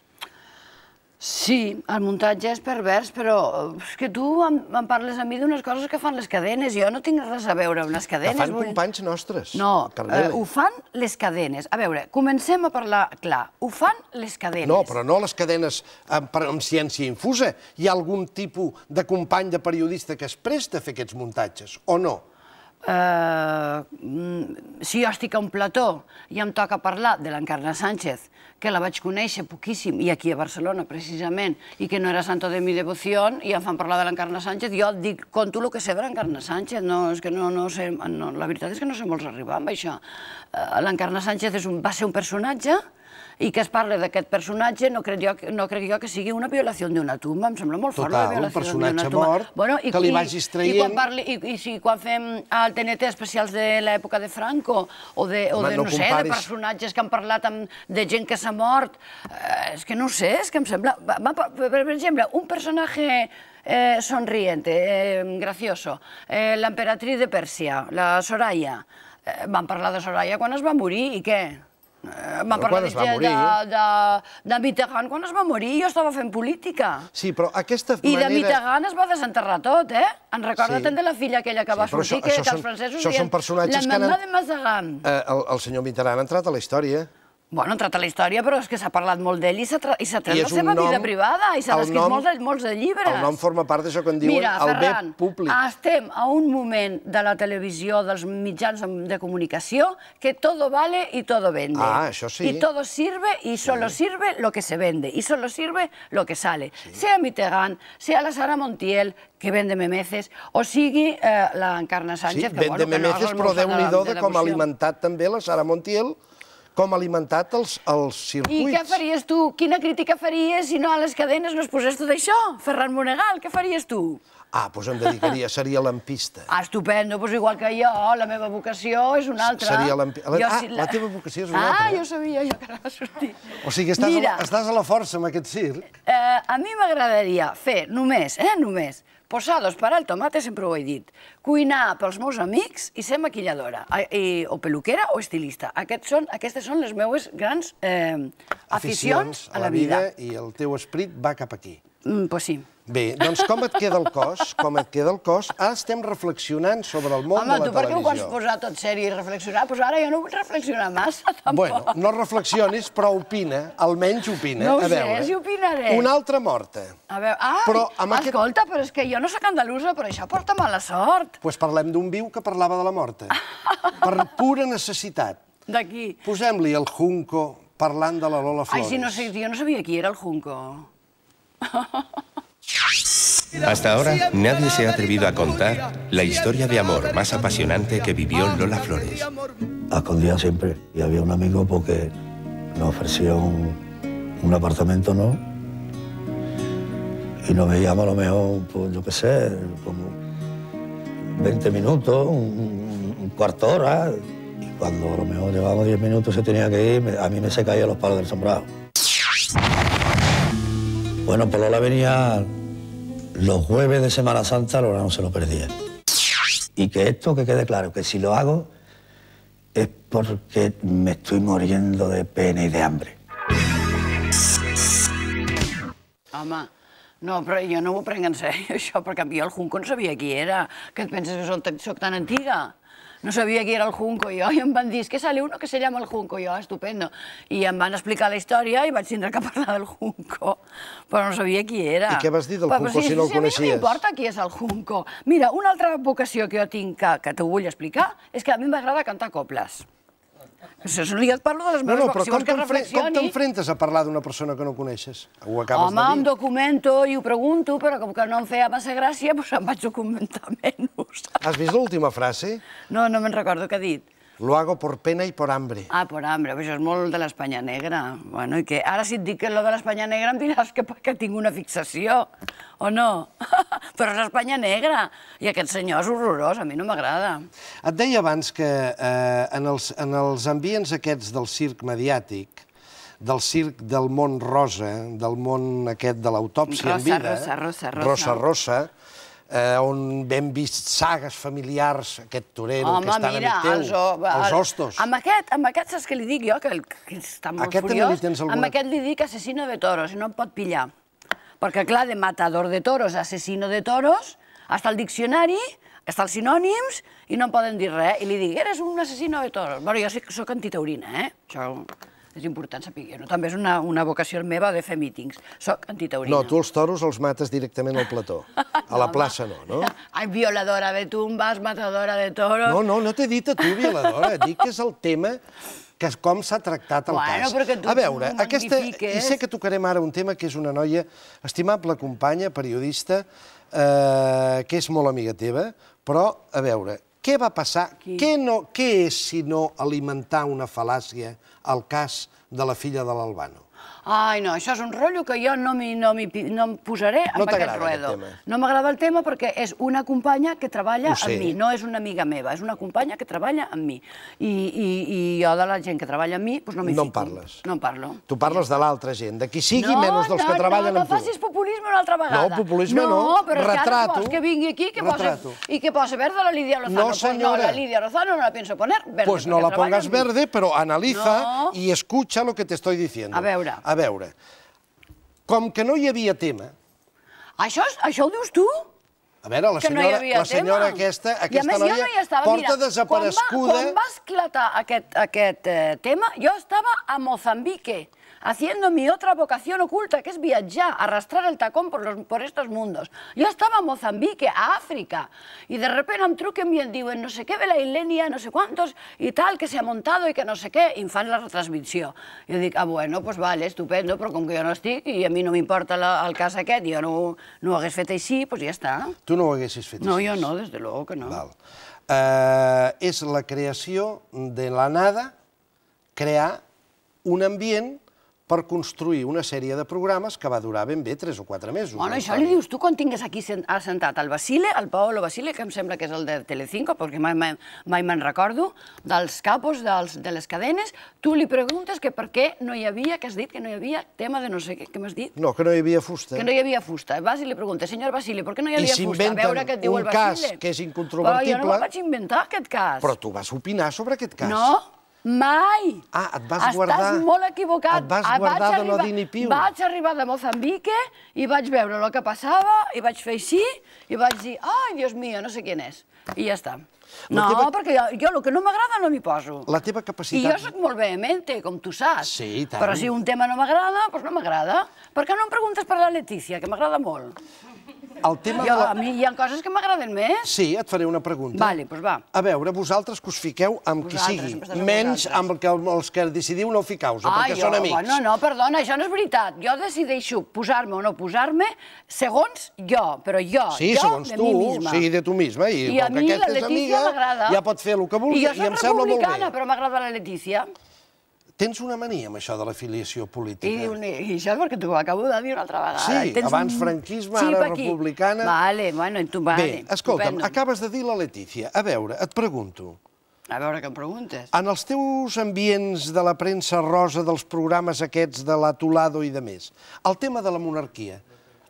Sí, el muntatge és pervers, però és que tu em, em parles a mi d'unes coses que fan les cadenes. Jo no tinc res a veure amb les cadenes. Que fan vull... companys nostres. No, eh, ho fan les cadenes. A veure, comencem a parlar clar. Ho fan les cadenes. No, però no les cadenes amb, amb ciència infusa. Hi ha algun tipus de company de periodista que es presta a fer aquests muntatges, o no? eh, mm, si jo estic a un plató i em toca parlar de l'Encarna Sánchez, que la vaig conèixer poquíssim, i aquí a Barcelona, precisament, i que no era santo de mi devoció, i em fan parlar de l'Encarna Sánchez, jo dic, conto el que sé de l'Encarna Sánchez, no, és que no, no sé, no, la veritat és que no sé molts arribar amb això. Eh, L'Encarna Sánchez és un, va ser un personatge i que es parla d'aquest personatge, no crec, jo, no crec jo que sigui una violació d'una tumba, em sembla molt fort la violació d'una tumba. Total, un personatge mort, bueno, i, que li vagis traient... I, quan, parli, i, i si quan fem al TNT especials de l'època de Franco, o de, o de no, no sé, comparis... de personatges que han parlat amb, de gent que s'ha mort, eh, és que no sé, és que em sembla... Va, va, per exemple, un personatge... Eh, sonriente, eh, gracioso, eh, la de Pèrsia, la Soraya. Eh, van parlar de Soraya quan es va morir, i què? Eh, va parlar de, morir, de, de, de Mitterrand. Quan es va morir jo estava fent política. Sí, però aquesta manera... I de Mitterrand es va desenterrar tot, eh? En recorda sí. de la filla aquella que sí, va sortir, això, que, això que els francesos són, dient... Això són personatges que han... La mamà de Mazagan. Eh, el, el senyor Mitterrand ha entrat a la història. Bueno, ha entrat a la història, però és que s'ha parlat molt d'ell i s'ha tra tret la seva nom, vida privada i s'ha escrit nom, molts, molts de llibres. El nom forma part d'això que en diuen Mira, el Ferran, bé públic. estem a un moment de la televisió, dels mitjans de comunicació, que todo vale i todo vende. Ah, això sí. I todo sirve i solo sí. sirve lo que se vende. I solo sirve lo que sale. Sí. Sea Mitterrand, sea la Sara Montiel, que vende memeces, o sigui eh, Encarna Sánchez... Sí, que, vende bueno, que memeces, no però déu nhi de, de, de com ha alimentat també la Sara Montiel com alimentat els, els circuits. I què faries tu? Quina crítica faries si no a les cadenes no es posés tot això? Ferran Monegal, què faries tu? Ah, doncs em dedicaria, seria lampista. Ah, estupendo, doncs igual que jo, la meva vocació és una altra. Seria lampista. La... Ah, si la... la teva vocació és una ah, altra. Ah, eh? jo sabia, jo que anava a sortir. O sigui, estàs, Mira, a la, estàs a la força amb aquest circ. Eh, a mi m'agradaria fer només, eh, només, Posados per al tomate, sempre ho he dit. Cuinar pels meus amics i ser maquilladora, i, o peluquera o estilista. són, aquestes són les meues grans eh, aficions, aficions a la vida. I el teu esprit va cap aquí. Doncs pues sí. Bé, doncs com et queda el cos? Com et queda el cos? Ara estem reflexionant sobre el món Home, de la televisió. Home, tu per què ho vols posar tot seri i reflexionar? Però pues ara jo no vull reflexionar massa, tampoc. Bueno, no reflexionis, però opina, almenys opina. No ho a veure. sé, si opinaré. Una altra morta. A veure, ai, però escolta, aquest... però és que jo no sóc andalusa, però això porta mala sort. Doncs pues parlem d'un viu que parlava de la morta. per pura necessitat. D'aquí. Posem-li el Junco parlant de la Lola Flores. Ai, si no sé, jo no sabia qui era el Junco. Hasta ahora nadie se ha atrevido a contar la historia de amor más apasionante que vivió Lola Flores. Escondía siempre y había un amigo porque nos ofreció un, apartamento, ¿no? Y nos veíamos a lo mejor, pues, yo qué sé, como 20 minutos, un, cuarto hora. Y cuando a lo mejor llevábamos 10 minutos se tenía que ir, a mí me se caían los palos del sombrado. Bueno, la venía los jueves de Semana Santa, lo no se lo perdía. ¿eh? Y que esto que quede claro, que si lo hago es porque me estoy muriendo de pena y de hambre. ama, no, pero yo no me prengo en serio, porque a mí el no sabía quién era. que pensé que son tan antiga? no sabia qui era el Junco i jo, i em van dir, és que sale uno que se llama el Junco, i jo, estupendo. I em van explicar la història i vaig tindre que parlar del Junco, però no sabia qui era. I què vas dir del Junco si, si no el coneixies? a mi no m'importa qui és el Junco. Mira, una altra vocació que jo tinc que, que t'ho vull explicar és que a mi m'agrada cantar coples. Jo et parlo de les meves... No, no, però com t'enfrentes a parlar d'una persona que no coneixes? Ho acabes de dir. Home, em documento i ho pregunto, però com que no em feia massa gràcia, doncs em vaig documentar menys. Has vist l'última frase? No, no me'n recordo què ha dit. Lo hago por pena y por hambre. Ah, por hambre. Això és molt de l'Espanya Negra. Bueno, i que ara si et dic que és lo de l'Espanya Negra em diràs que perquè tinc una fixació, o no? Però és l'Espanya Negra. I aquest senyor és horrorós, a mi no m'agrada. Et deia abans que eh, en, els, en els ambients aquests del circ mediàtic, del circ del món rosa, del món aquest de l'autòpsia en vida... Rosa, rosa, rosa. Rosa, rosa, eh, on hem vist sagues familiars, aquest torero Home, que està en el teu, els, els hostos. Amb aquest, amb aquest saps què li dic jo, que, que està molt aquest furiós? Tens alguna... Amb aquest li dic assassino de toros, i no em pot pillar. Perquè, clar, de matador de toros, assassino de toros, està el diccionari, està els sinònims, i no em poden dir res. I li dic, eres un assassino de toros. Bueno, jo sóc antitaurina, eh? Això és important saber-ho. També és una, una vocació meva de fer mítings. Soc antitaurina. No, tu els toros els mates directament al plató. A la no, plaça no, no? Ai, violadora de tumbes, matadora de toros... No, no, no t'he dit a tu, violadora. Dic que és el tema que com s'ha tractat el bueno, cas. A veure, aquesta... I sé que tocarem ara un tema que és una noia estimable companya, periodista, eh, que és molt amiga teva, però, a veure, què va passar? Què, no, què és, si no, alimentar una fal·làcia al cas de la filla de l'Albano? Ai, no, això és un rotllo que jo no, no, no em posaré en aquest ruedo. no m'agrada el tema perquè és una companya que treballa amb mi, no és una amiga meva, és una companya que treballa amb mi. I, i, i jo de la gent que treballa amb mi doncs no m'hi fico. No en parles. No en parlo. Tu parles de l'altra gent, de qui sigui menys dels que treballen amb tu. No, no facis populisme una altra vegada. No, populisme no. No, però Retrato. és que ara que vingui aquí que Retrato. i que posa verda la Lídia Lozano. No, senyora. no, la Lídia Lozano no la pienso poner verde. Pues no la pongas verde, però analiza i escucha lo que te estoy diciendo. A veure. A a veure, com que no hi havia tema... Això, això ho dius tu? A veure, la senyora, no la senyora aquesta, aquesta noia no estava, porta mira, desaparescuda... Quan va, quan va esclatar aquest, aquest eh, tema, jo estava a Mozambique, haciendo mi otra vocación oculta, que es viajar, arrastrar el tacón por, estos mundos. Yo estaba en Mozambique, a África, y de repente un truque me digo en no sé qué ve la Ilenia, no sé cuántos, y tal, que se ha montado y que no sé qué, y la retransmisión. yo digo, ah, bueno, pues vale, estupendo, pero con que yo no estoy y a mí no me importa el caso que, yo no, no hagas hagués y sí, pues ya está. Tú no hagas feta no, No, yo luego que no. Es eh, la creación de la nada, crear un ambiente... per construir una sèrie de programes que va durar ben bé 3 o 4 mesos. Bueno, això li dius tu quan tingues aquí assentat sentat el Basile, el Paolo Basile, que em sembla que és el de Telecinco, perquè mai, mai, mai me'n recordo, dels capos dels, de les cadenes, tu li preguntes que per què no hi havia, que has dit que no hi havia tema de no sé què, què m'has dit? No, que no hi havia fusta. Que no hi havia fusta. Vas i li preguntes, senyor Basile, per què no hi havia fusta? A veure què et diu el Basile. I s'inventen un cas que és incontrovertible... Però jo no vaig inventar, aquest cas. Però tu vas opinar sobre aquest cas. No, Mai! Ah, et vas Estàs guardar... Estàs molt equivocat. Et vas ah, guardar vaig de no dir ni piu. Vaig arribar de Mozambique i vaig veure el que passava, i vaig fer així, i vaig dir, ai, Dios mío, no sé qui és. I ja està. La no, teva... perquè jo, jo el que no m'agrada no m'hi poso. La teva capacitat... I jo sóc molt vehemente, eh, com tu saps. Sí, tant. Però si un tema no m'agrada, doncs no m'agrada. Per què no em preguntes per la Letícia, que m'agrada molt? El tema... Jo, a mi hi ha coses que m'agraden més. Sí, et faré una pregunta. Vale, pues doncs va. A veure, vosaltres que us fiqueu amb vosaltres, qui sigui, menys amb el que, els que decidiu no ficaus, ah, perquè jo, són amics. No, no, perdona, això no és veritat. Jo decideixo posar-me o no posar-me segons jo, però jo, sí, jo segons de tu, mi misma. Sí, de tu misma. I, I a mi la Letícia m'agrada. Ja pot fer el que vulgui. I i em sembla molt bé. però m'agrada la Letícia. Tens una mania amb això de l'afiliació política? I, un, I això perquè t'ho acabo de dir una altra vegada. Sí, Tens... abans franquisme, sí, ara republicana... Vale, bueno, tu, vale. Bé, escolta'm, Estupendo. acabes de dir la Letícia. A veure, et pregunto. A veure què em preguntes. En els teus ambients de la premsa rosa, dels programes aquests de l'Atolado i de més, el tema de la monarquia,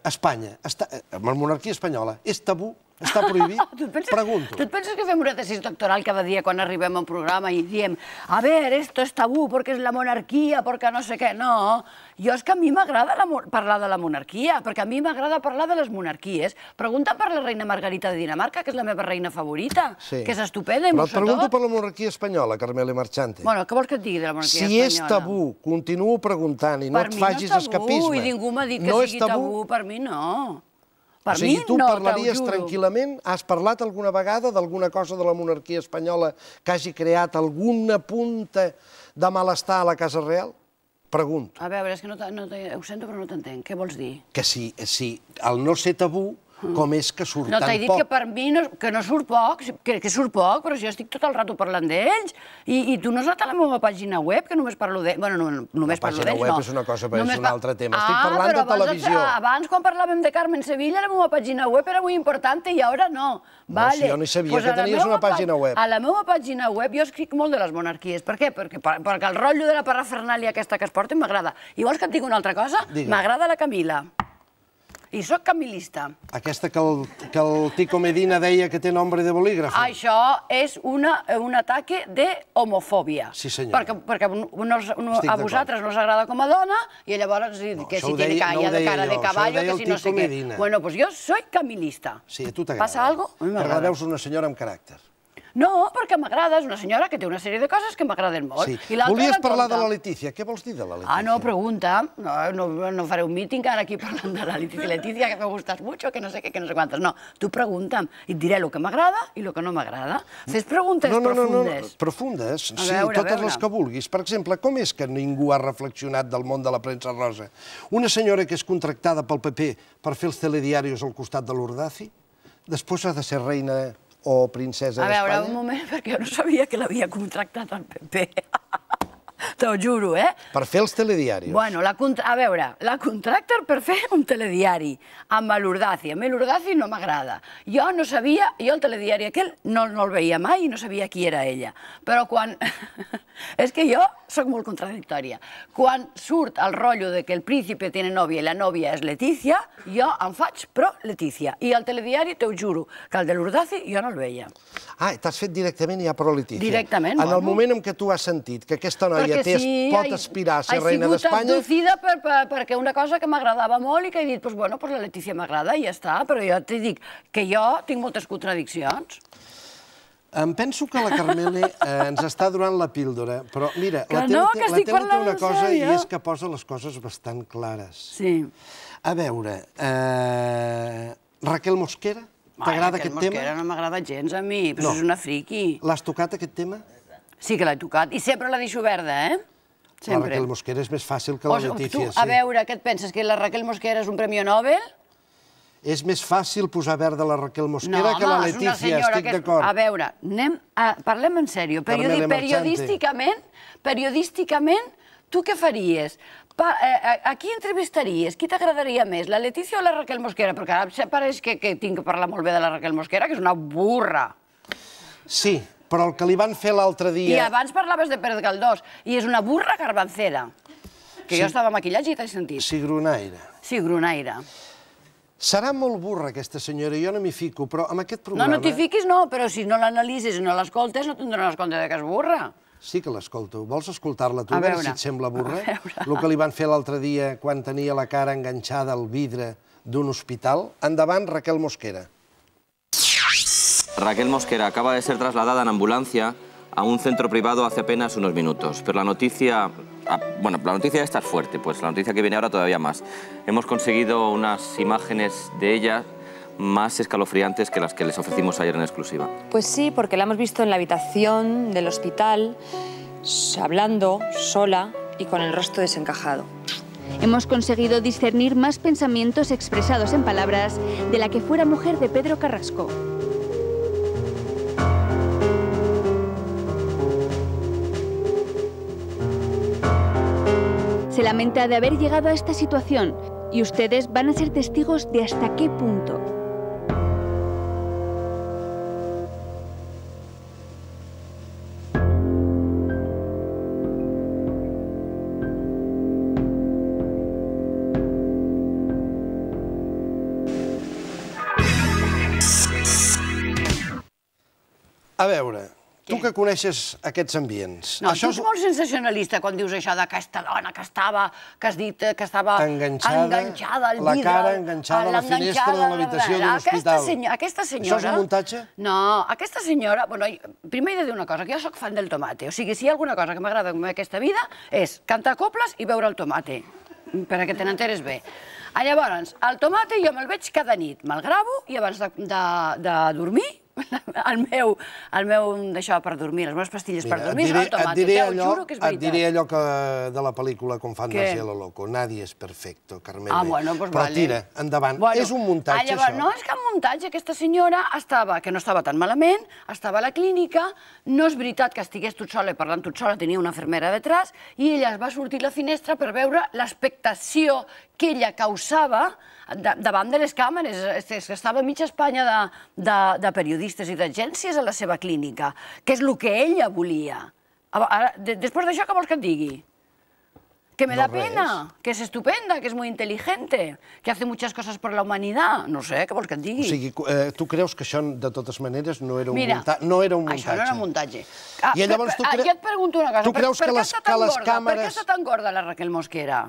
Espanya, està, eh, la monarquia espanyola, és tabú? Està prohibit? tu penses, Pregunto. Tu et penses que fem una tesis doctoral cada dia quan arribem a un programa i diem a ver, esto es tabú porque es la monarquia, porque no sé què. No, jo és que a mi m'agrada parlar de la monarquia, perquè a mi m'agrada parlar de les monarquies. Pregunta per la reina Margarita de Dinamarca, que és la meva reina favorita, sí. que és estupenda i Però et pregunto tot. per la monarquia espanyola, Carmele Marchante. Bueno, què vols que et digui de la monarquia si espanyola? Si és tabú, continuo preguntant i no per et facis escapisme. Per mi no és tabú, i ningú m'ha dit que no sigui tabú. tabú, per mi no. Per o sigui, mi tu no, parlaries tranquil·lament? Has parlat alguna vegada d'alguna cosa de la monarquia espanyola que hagi creat alguna punta de malestar a la Casa Real? Pregunto. A veure, és que no, no, ho sento però no t'entenc. Què vols dir? Que si, si el no ser tabú Mm. com és que surt tan poc. No, t'he dit que per mi no, que no surt poc, que, que surt poc, però jo estic tot el rato parlant d'ells. I, I tu no has anat a la meva pàgina web, que només parlo d'ells? Bueno, no, només parlo d'ells, no. La pàgina web és una cosa, però és un altre tema. estic ah, parlant de televisió. Abans, quan parlàvem de Carmen Sevilla, la meva pàgina web era molt important i ara no. No, vale. si jo no sabia pues que tenies una pàgina web. A la meva pàgina web jo escric molt de les monarquies. Per què? Perquè, perquè el rotllo de la parafernàlia aquesta que es porta m'agrada. I vols que et digui una altra cosa? M'agrada la Camila. I sóc camilista. Aquesta que el, que el Tico Medina deia que té nombre de bolígrafo. Això és una, un ataque d'homofòbia. Sí, senyor. Perquè, perquè no, no, a vosaltres no us agrada com a dona i llavors no, que si deia, tiene no de cara jo, de cavallo, que si no sé Medina. què. Bueno, pues jo sóc camilista. Sí, a tu t'agrada. Passa alguna cosa? T'agrada veus una senyora amb caràcter. No, perquè m'agrada, és una senyora que té una sèrie de coses que m'agraden molt. Sí. I Volies parlar de la Letícia, què vols dir de la Letícia? Ah, no, pregunta, no, no, no faré un míting ara aquí parlant de la Letícia, Letícia, que me gustas mucho, que no sé què, que no sé quantes. No, tu pregunta'm, i et diré el que m'agrada i el que no m'agrada. Fes preguntes no, no, profundes. No, no, profundes, sí, totes les que vulguis. Per exemple, com és que ningú ha reflexionat del món de la premsa rosa? Una senyora que és contractada pel PP per fer els telediaris al costat de l'Urdazi, després ha de ser reina o princesa d'Espanya? A veure, un moment, perquè jo no sabia que l'havia contractat el PP. T'ho juro, eh? Per fer els telediaris. Bueno, la a veure, la contracten per fer un telediari amb l'Urdaci. A mi l'Urdaci no m'agrada. Jo no sabia, jo el telediari aquell no, no el veia mai i no sabia qui era ella. Però quan... És que jo soc molt contradictòria. Quan surt el rotllo de que el príncipe té nòvia i la nòvia és Letícia, jo em faig pro Letícia. I al telediari, t'ho juro, que el de l'Urdaci jo no el veia. Ah, t'has fet directament ja pro Letícia. Directament, En el moment en què tu has sentit que aquesta noia té, pot aspirar a ser reina d'Espanya... He sigut abducida per, perquè una cosa que m'agradava molt i que he dit, doncs, bueno, pues la Letícia m'agrada i ja està, però jo et dic que jo tinc moltes contradiccions. Em penso que la Carmele eh, ens està donant la píldora, però mira, que la Teo té, una cosa i és que posa les coses bastant clares. Sí. A veure, eh, Raquel Mosquera, t'agrada aquest tema? Raquel Mosquera no m'agrada gens a mi, però és una friqui. L'has tocat, aquest tema? Sí que l'he tocat, i sempre la deixo verda, eh? Sempre. La Raquel Mosquera és més fàcil que la Letícia. a veure, què et penses, que la Raquel Mosquera és un Premi Nobel? és més fàcil posar verda la Raquel Mosquera no, que home, la Letícia, estic d'acord. A veure, anem a... parlem en sèrio. Periodi... Periodísticament, periodísticament, tu què faries? Pa, eh, eh, a qui entrevistaries? Qui t'agradaria més, la Letícia o la Raquel Mosquera? Perquè ara pareix que, que tinc que parlar molt bé de la Raquel Mosquera, que és una burra. Sí, però el que li van fer l'altre dia... I abans parlaves de Pérez Galdós, i és una burra garbancera. Que sí. jo estava maquillatge i t'he sentit. Sí, grunaire. Serà molt burra aquesta senyora, jo no m'hi fico, però amb aquest programa... No, no t'hi eh? fiquis, no, però si no l'analises i no l'escoltes no tindràs compte de que és burra. Sí que l'escolto. Vols escoltar-la tu, a veure si et sembla burra? El que li van fer l'altre dia quan tenia la cara enganxada al vidre d'un hospital. Endavant, Raquel Mosquera. Raquel Mosquera acaba de ser trasladada en ambulància a un centro privado hace apenas unos minutos, pero la noticia... Ah, bueno, la noticia esta es fuerte, pues la noticia que viene ahora todavía más. Hemos conseguido unas imágenes de ella más escalofriantes que las que les ofrecimos ayer en exclusiva. Pues sí, porque la hemos visto en la habitación del hospital, hablando, sola y con el rostro desencajado. Hemos conseguido discernir más pensamientos expresados en palabras de la que fuera mujer de Pedro Carrasco. de haber llegado a esta situación y ustedes van a ser testigos de hasta qué punto. A Tu que coneixes aquests ambients... No, això tu ets molt sensacionalista quan dius això d'aquesta dona que estava, que has dit que estava enganxada, enganxada al vidre... La cara enganxada a la finestra de l'habitació d'un hospital. Senyo, aquesta senyora... Això és un muntatge? No, aquesta senyora... Bueno, primer he de dir una cosa, que jo sóc fan del tomate. O sigui, si hi ha alguna cosa que m'agrada en aquesta vida és cantar coples i veure el tomate, perquè te n'enteres bé. Ah, llavors, el tomate jo me'l veig cada nit, me'l gravo i abans de, de, de dormir el meu, el meu això per dormir, les meves pastilles Mira, per dormir diré, és automàtiques, ja allò, juro que és veritat. Et diré allò que, de la pel·lícula com fan Què? cielo Loco, Nadie es perfecto, Carmen. Ah, bueno, pues doncs Però vale. tira, endavant, bueno, és un muntatge, ah, llavors, això. No, és cap muntatge, aquesta senyora estava, que no estava tan malament, estava a la clínica, no és veritat que estigués tot sola i parlant tot sola, tenia una enfermera detrás, i ella es va sortir la finestra per veure l'expectació que ella causava davant de les càmeres. És que estava mitja Espanya de, de, de periodistes i d'agències a la seva clínica, que és el que ella volia. Ara, després d'això, què vols que et digui? Que me da pena, que és estupenda, que és molt inteligente, que hace muchas cosas por la humanidad. No sé, què vols que et digui? O sigui, eh, tu creus que això, de totes maneres, no era un, Mira, no era un muntatge? això no era un muntatge. I ah, llavors tu ah, creus... Jo et pregunto una cosa. Tu creus que, les, que les càmeres... Per què està tan gorda la Raquel Mosquera?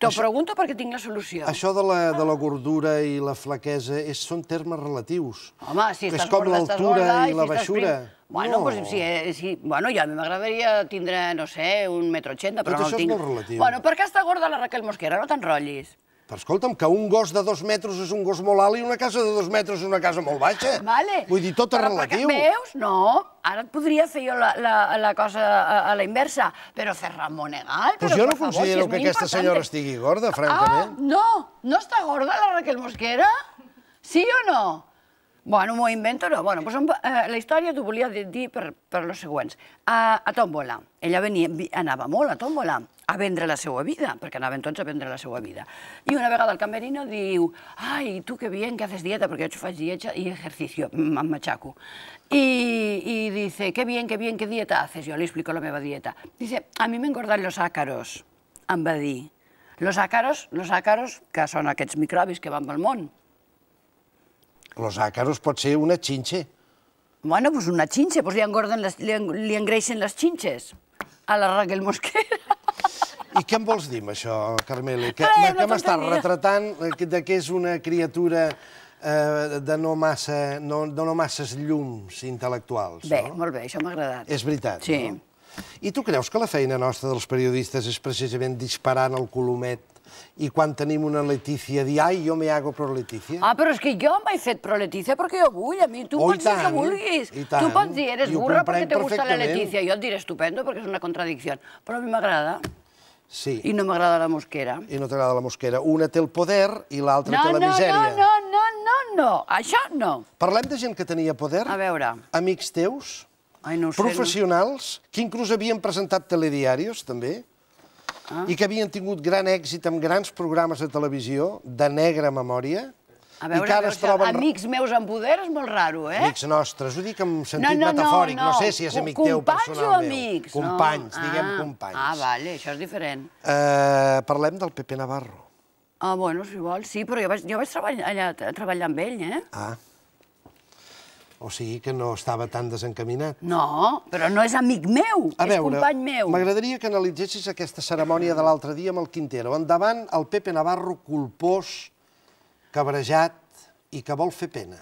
T'ho pregunto perquè tinc la solució. Això de la, de la gordura i la flaquesa és, són termes relatius. Home, si estàs és com l'altura i, i la si baixura. Bueno, no. pues, si, si, bueno, ja m'agradaria tindre, no sé, un metro ochenta, però Tot no el tinc. Tot això és molt relatiu. Bueno, per què està gorda la Raquel Mosquera? No t'enrotllis. Però escolta'm, que un gos de dos metres és un gos molt alt i una casa de dos metres és una casa molt baixa. Vale. Vull dir, tot és relatiu. veus? No. Ara et podria fer jo la, la, la cosa a, a la inversa, però Ferran Monegal... Però, jo no favor, considero si que aquesta senyora estigui gorda, francament. Ah, no! No està gorda la Raquel Mosquera? Sí o no? Bueno, m'ho invento, no. Bueno, doncs, eh, la història t'ho volia dir per, per los següents. A, a Tòmbola, ella venia, anava molt a Tòmbola a vendre la seva vida, perquè anaven tots a vendre la seva vida. I una vegada el camerino diu, ai, tu que bien, que haces dieta, perquè jo faig dieta i exercicio, em machaco. I, y, dice, qué bien, que bien, que dieta haces. Jo li explico la meva dieta. Dice, a mi me engordan los ácaros, em va dir. Los ácaros, los ácaros, que són aquests microbis que van pel món, los ácaros pot ser una xinxe. Bueno, doncs pues una xinxe, pues li, engorden les, li, li engreixen les xinxes a la Raquel Mosquera. I què em vols dir amb això, Carmele? Que, eh, no que m'estàs retratant de que és una criatura eh, de no, massa, no, de no masses llums intel·lectuals. Bé, no? molt bé, això m'ha agradat. És veritat, sí. no? I tu creus que la feina nostra dels periodistes és precisament disparar en el colomet i quan tenim una Letícia dir, ai, jo me hago pro Letícia. Ah, però és que jo m'he fet pro Letícia perquè jo vull, a mi tu pots oh, dir que eh? vulguis. Tu pots dir, eres burra perquè te gusta la Letícia. Jo et diré estupendo perquè és una contradicció, però a mi m'agrada. Sí. I no m'agrada la mosquera. I no t'agrada la mosquera. Una té el poder i l'altra té la misèria. No, no, no, no, no, això no. Parlem de gent que tenia poder. A veure. Amics teus. Ai, no sé, professionals, que inclús havien presentat telediaris, també ah. i que havien tingut gran èxit amb grans programes de televisió de negra memòria, a veure, troben... amics meus en poder és molt raro, eh? Amics nostres, ho dic en sentit no, no, metafòric, no, no. no sé si és amic teu personal meu. Companys o amics? Companys, no. diguem ah, companys. Ah, vale, això és diferent. Uh, parlem del Pepe Navarro. Ah, bueno, si vols, sí, però jo vaig, jo vaig treballar, allà, treballar amb ell, eh? Ah. O sigui que no estava tan desencaminat. No, però no és amic meu, a és veure, company meu. M'agradaria que analitzessis aquesta cerimònia de l'altre dia amb el Quintero. Endavant, el Pepe Navarro culpós, cabrejat i que vol fer pena.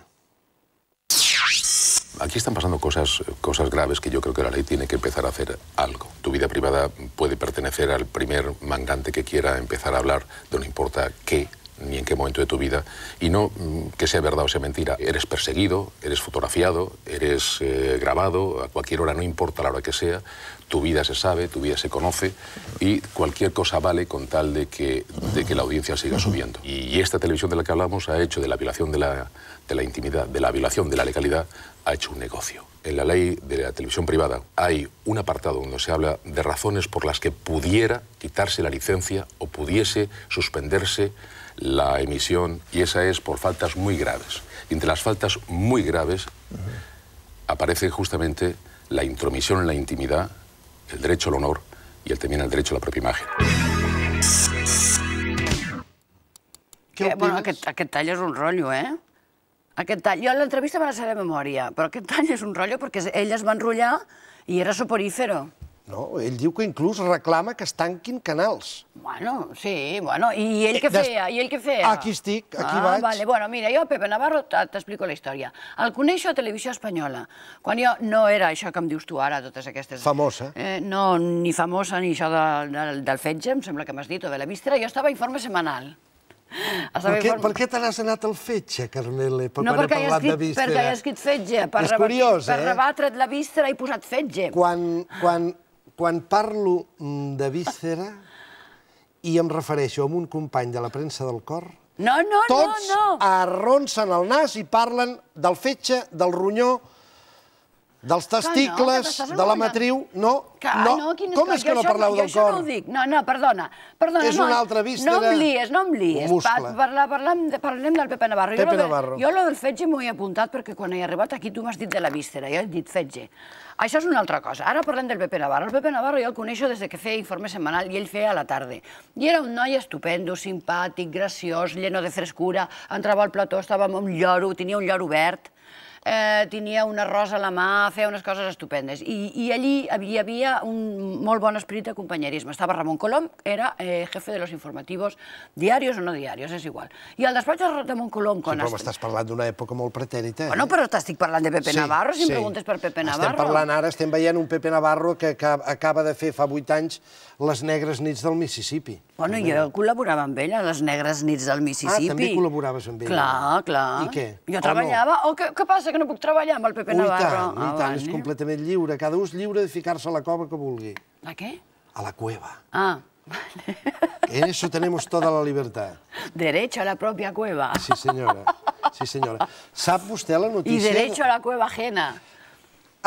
Aquí están pasando cosas, cosas graves que yo creo que la ley tiene que empezar a hacer algo. Tu vida privada puede pertenecer al primer mangante que quiera empezar a hablar, no importa qué ni en qué momento de tu vida, y no mm, que sea verdad o sea mentira. Eres perseguido, eres fotografiado, eres eh, grabado, a cualquier hora, no importa la hora que sea, tu vida se sabe, tu vida se conoce, y cualquier cosa vale con tal de que, de que la audiencia siga subiendo. Y, esta televisión de la que hablamos ha hecho de la violación de la, de la intimidad, de la violación de la legalidad, ha hecho un negocio. En la ley de la televisión privada hay un apartado donde se habla de razones por las que pudiera quitarse la licencia o pudiese suspenderse la emisión y esa es por faltas muy graves. Entre las faltas muy graves aparece justamente la intromisión en la intimidad, el derecho al honor y el, también el derecho a la propia imagen. ¿Qué eh, bueno, aquest, aquest tall un rollo eh? Yo tall... la entrevista me la sé de memoria, pero qué tall es un rollo porque ellas es va enrotllar y era soporífero. No, ell diu que inclús reclama que es tanquin canals. Bueno, sí, bueno, i ell què feia? I ell què feia? Aquí estic, aquí ah, vaig. Vale. Bueno, mira, jo, Pepe Navarro, t'explico la història. El coneixo a Televisió Espanyola, quan jo no era això que em dius tu ara, totes aquestes... Famosa. Eh, no, ni famosa, ni això de, de, del fetge, em sembla que m'has dit, o de la vistra, jo estava a Informe Semanal. Per què, per què te n'has anat al fetge, Carmele, per no, quan he parlat escrit, de víscera? No, perquè he escrit fetge, per, és curiós, per eh? rebatre't la vistra i posat fetge. Quan, quan quan parlo mm, de víscera i em refereixo a un company de la premsa del cor, no, no, tots no, no. arronsen el nas i parlen del fetge, del ronyó, dels testicles, no, de la matriu... No, que, no. no quin... com és que no parleu del cor? Jo això no ho dic. No, no, perdona. perdona és no, una eh? altra vista no de... No em lies, no em lies. Muscle. Pa, parla, parlem, parlem del Pepe Navarro. Pepe jo Navarro. Jo lo del fetge m'ho he apuntat perquè quan he arribat aquí tu m'has dit de la víscera, jo he dit fetge. Això és una altra cosa. Ara parlem del Pepe Navarro. El Pepe Navarro jo el coneixo des que feia informe setmanal i ell feia a la tarda. I era un noi estupendo, simpàtic, graciós, lleno de frescura, entrava al plató, estava amb un lloro, tenia un lloro verd eh, tenia una rosa a la mà, feia unes coses estupendes. I, i allí hi havia un molt bon esperit de companyerisme. Estava Ramon Colom, era eh, jefe de los informativos, diarios o no diarios, és igual. I al despatx de Ramon Colom... Quan sí, però m'estàs parlant d'una època molt pretèrita. Eh? Bueno, però t'estic parlant de Pepe sí, Navarro, si sí. em preguntes per Pepe Navarro. Estem parlant ara, estem veient un Pepe Navarro que acaba de fer fa vuit anys les negres nits del Mississippi. Bueno, també. jo col·laborava amb ell a les negres nits del Mississippi. Ah, també col·laboraves amb ell. Clar, clar. I què? Jo o treballava... No? O què, què passa? que no puc treballar amb el Pepe Navarro. I tant, i ah, tant, és completament lliure. Cada és lliure de ficar-se a la cova que vulgui. A què? A la cueva. Ah, vale. Eso tenemos toda la libertad. Derecho a la propia cueva. Sí, senyora. Sí, senyora. Sap vostè la notícia... I derecho a la cueva ajena.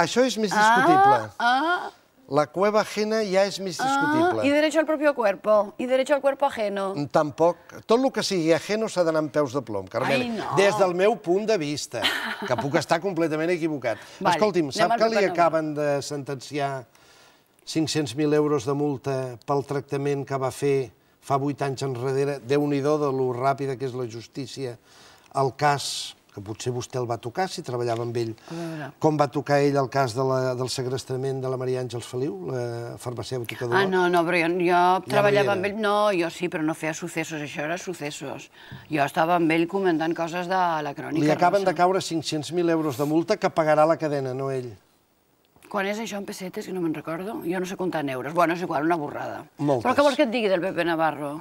Això és més ah, discutible. Ah, ah la cueva ajena ja és més discutible. Ah, I derecho al propio cuerpo, i derecho al cuerpo ajeno. Tampoc. Tot el que sigui ajeno s'ha d'anar amb peus de plom, Carmel. Des del meu punt de vista, que puc estar completament equivocat. Escolti'm, sap que li acaben de sentenciar 500.000 euros de multa pel tractament que va fer fa 8 anys enrere, déu nhi de lo ràpida que és la justícia, el cas que potser vostè el va tocar, si treballava amb ell. Com va tocar ell el cas de la, del segrestament de la Maria Àngels Feliu, la farmacèutica de... Ah, no, no, però jo, treballava amb ell... No, jo sí, però no feia sucessos, això era sucessos. Jo estava amb ell comentant coses de la crònica. Li acaben de caure 500.000 euros de multa que pagarà la cadena, no ell. Quan és això en pessetes, que no me'n recordo? Jo no sé comptar en euros. Bueno, és igual, una borrada. Moltes. Però què vols que et digui del Pepe Navarro?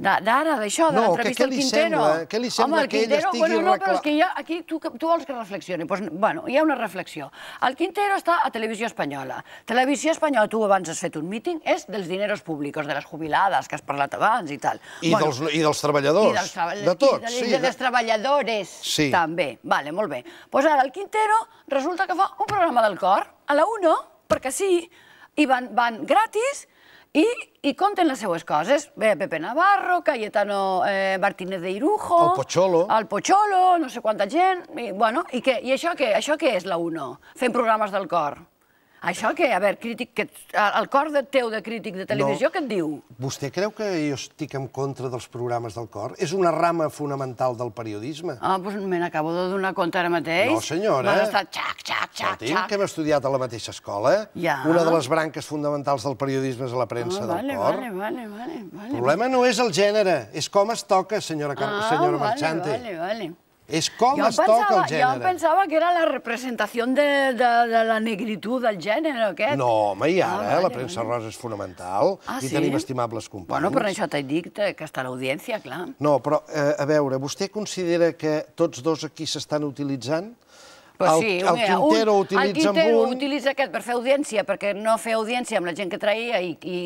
D'ara, d'això, de l'entrevista no, al Quintero. Sembla, què li sembla que ell estigui... Bueno, no, però és que ja, aquí tu, tu vols que reflexioni. Pues, doncs, bueno, hi ha una reflexió. El Quintero està a Televisió Espanyola. Televisió Espanyola, tu abans has fet un míting, és dels dineros públics, de les jubilades, que has parlat abans i tal. I, dels, i dels treballadors, de tots. sí, i dels treballadores, també. Vale, molt bé. Doncs pues ara, el Quintero resulta que fa un programa del cor, a la 1, perquè sí, i van, van gratis, i, i conten les seues coses. Bé, Pepe Navarro, Cayetano eh, Martínez de Irujo... El Pocholo. El Pocholo, no sé quanta gent... I, bueno, i, què? I això, què? això què és, la UNO? Fent programes del cor. Això què? A veure, crític, que, el cor de teu de crític de televisió, no. què et diu? Vostè creu que jo estic en contra dels programes del cor? És una rama fonamental del periodisme. Ah, doncs me n'acabo de donar compte ara mateix. No, senyora. M'has estat xac, xac, xac, xac. que hem estudiat a la mateixa escola. Eh? Ja. Una de les branques fundamentals del periodisme és la premsa ah, vale, del cor. Vale, vale, vale, vale. El problema no és el gènere, és com es toca, senyora, ah, senyora vale, Marchante. Ah, vale, vale. És com es toca el gènere. Jo pensava que era la representació de, la negritud del gènere aquest. No, home, i ah, ara eh, la premsa rosa és fonamental ah, i tenim estimables companys. Bueno, però això t'he dit que està l'audiència, clar. No, però, eh, a veure, vostè considera que tots dos aquí s'estan utilitzant? pues sí, el, el eh, Quintero un, utilitza el Quintero un... utilitza aquest per fer audiència, perquè no fer audiència amb la gent que traïa i, i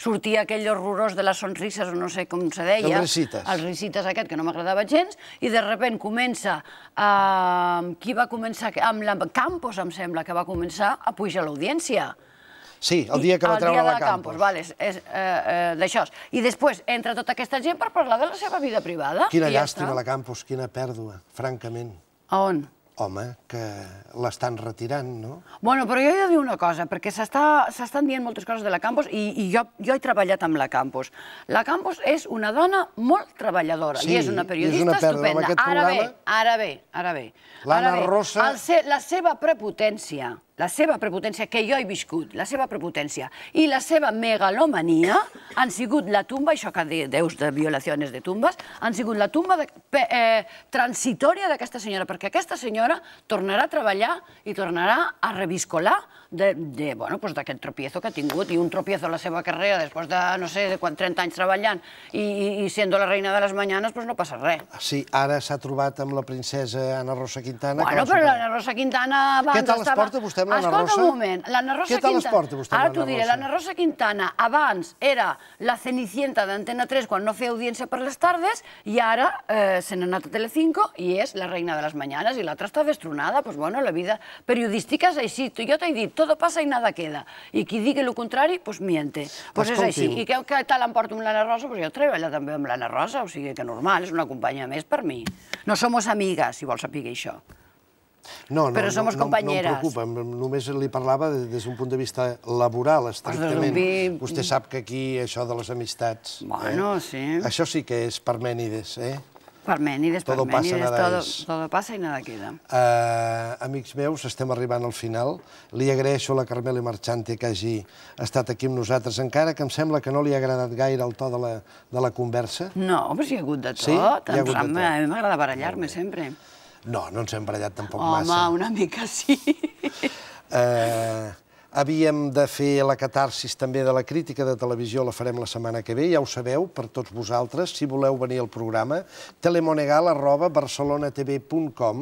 sortia aquell horrorós de les sonrises, o no sé com se deia. Els ricites. Els ricites aquest, que no m'agradava gens, i de repent comença... Eh, qui va començar? Amb la Campos, em sembla, que va començar a pujar l'audiència. Sí, el dia que va treure la Campos. El dia de la Campos, vale, és, eh, eh, d'això. I després entra tota aquesta gent per parlar de la seva vida privada. Quina llàstima, ja la Campos, quina pèrdua, francament. A on? home, que l'estan retirant, no? Bueno, però jo he de dir una cosa, perquè s'estan dient moltes coses de la Campos i, i jo, jo he treballat amb la Campos. La Campos és una dona molt treballadora sí, i és una periodista és una estupenda. Ara bé, ara bé, ara bé. L'Anna Rosa... la seva prepotència la seva prepotència, que jo he viscut, la seva prepotència i la seva megalomania han sigut la tumba, això que deus de violacions de tumbes, han sigut la tumba de, eh, transitòria d'aquesta senyora, perquè aquesta senyora tornarà a treballar i tornarà a reviscolar d'aquest bueno, pues, tropiezo que ha tingut, i un tropiezo a la seva carrera després de, no sé, de quan 30 anys treballant i, i, sent la reina de les mañanes, pues, no passa res. Ah, sí, ara s'ha trobat amb la princesa Ana Rosa Quintana. Bueno, però l'Anna Rosa Quintana abans estava... Què tal estava... es porta vostè amb l'Anna Rosa? Escolta un moment, l'Anna Rosa Quintana... Què tal es porta vostè amb l'Anna Rosa? Ara t'ho diré, l'Anna Rosa Quintana abans era la Cenicienta d'Antena 3 quan no feia audiència per les tardes i ara eh, se n'ha anat a Telecinco i és la reina de les mañanes i l'altra està destronada, doncs pues, bueno, la vida periodística és així. Jo t'he dit, todo pasa y nada queda. Y quien diga lo contrario, pues miente. pues es así. I que tal em porto amb l'Anna Rosa? Pues yo treballo també amb l'Anna Rosa, o sigui que normal, és una companya més per mi. No somos amigues, si vols saber això. No, no, però somos no, no, no em preocupa, només li parlava des d'un punt de vista laboral, estrictament. Vostè sap que aquí això de les amistats... Bueno, eh? sí. Això sí que és Parmènides, eh? Parmènides, todo Parmènides, pasa, todo, passa i nada queda. Uh, amics meus, estem arribant al final. Li agraeixo a la Carmela Marchante que hagi estat aquí amb nosaltres, encara que em sembla que no li ha agradat gaire el to de la, de la conversa. No, però si hi ha hagut de tot. Sí? Hi ha hagut de tot. A mi m'agrada barallar-me sempre. No, no ens hem barallat tampoc Home, massa. Home, una mica sí. Eh... Uh, Havíem de fer la catarsis també de la crítica de televisió, la farem la setmana que ve, ja ho sabeu, per tots vosaltres, si voleu venir al programa, telemonegal arroba barcelonatv.com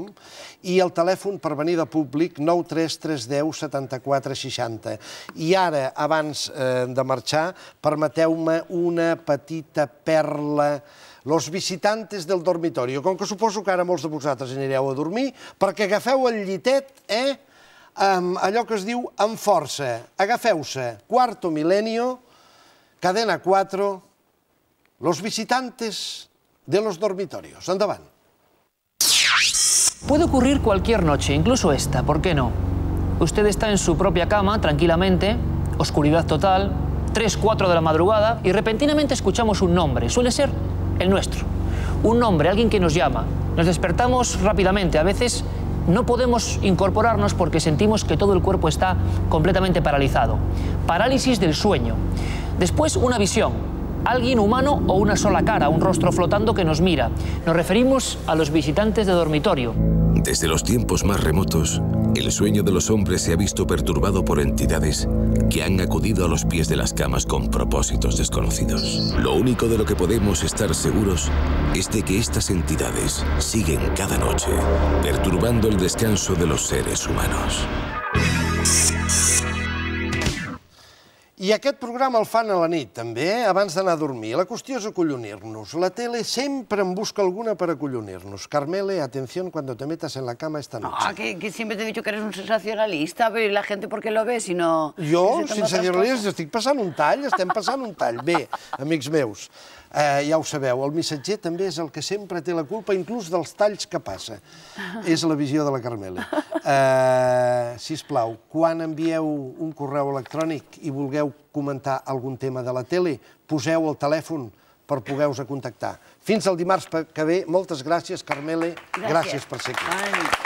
i el telèfon per venir de públic 93310 7460. I ara, abans eh, de marxar, permeteu-me una petita perla los visitantes del dormitorio. Com que suposo que ara molts de vosaltres anireu a dormir, perquè agafeu el llitet, eh?, amb allò que es diu en força. Cuarto Milenio, Cadena 4, Los visitantes de los dormitorios. Andaban. Puede ocurrir cualquier noche, incluso esta, ¿por qué no? Usted está en su propia cama, tranquilamente, oscuridad total, 3, 4 de la madrugada, y repentinamente escuchamos un nombre, suele ser el nuestro. Un nombre, alguien que nos llama. Nos despertamos rápidamente, a veces no podemos incorporarnos porque sentimos que todo el cuerpo está completamente paralizado. Parálisis del sueño. Después una visión, alguien humano o una sola cara, un rostro flotando que nos mira. Nos referimos a los visitantes de dormitorio. Desde los tiempos más remotos, el sueño de los hombres se ha visto perturbado por entidades que han acudido a los pies de las camas con propósitos desconocidos. Lo único de lo que podemos estar seguros es de que estas entidades siguen cada noche, perturbando el descanso de los seres humanos. I aquest programa el fan a la nit, també, abans d'anar a dormir. La qüestió és acollonir-nos. La tele sempre en busca alguna per acollonir-nos. Carmele, atención cuando te metas en la cama esta noche. Ah, que, que siempre te he dicho que eres un sensacionalista, pero la gente por qué lo ve si no... Jo, sensacionalista, estic passant un tall, estem passant un tall. Bé, amics meus, Eh, ja ho sabeu, el missatger també és el que sempre té la culpa, inclús dels talls que passa. És la visió de la Carmela. Eh, plau, quan envieu un correu electrònic i vulgueu comentar algun tema de la tele, poseu el telèfon per poder-vos contactar. Fins al dimarts que ve. Moltes gràcies, Carmele. Gràcies, gràcies per ser aquí. Ai.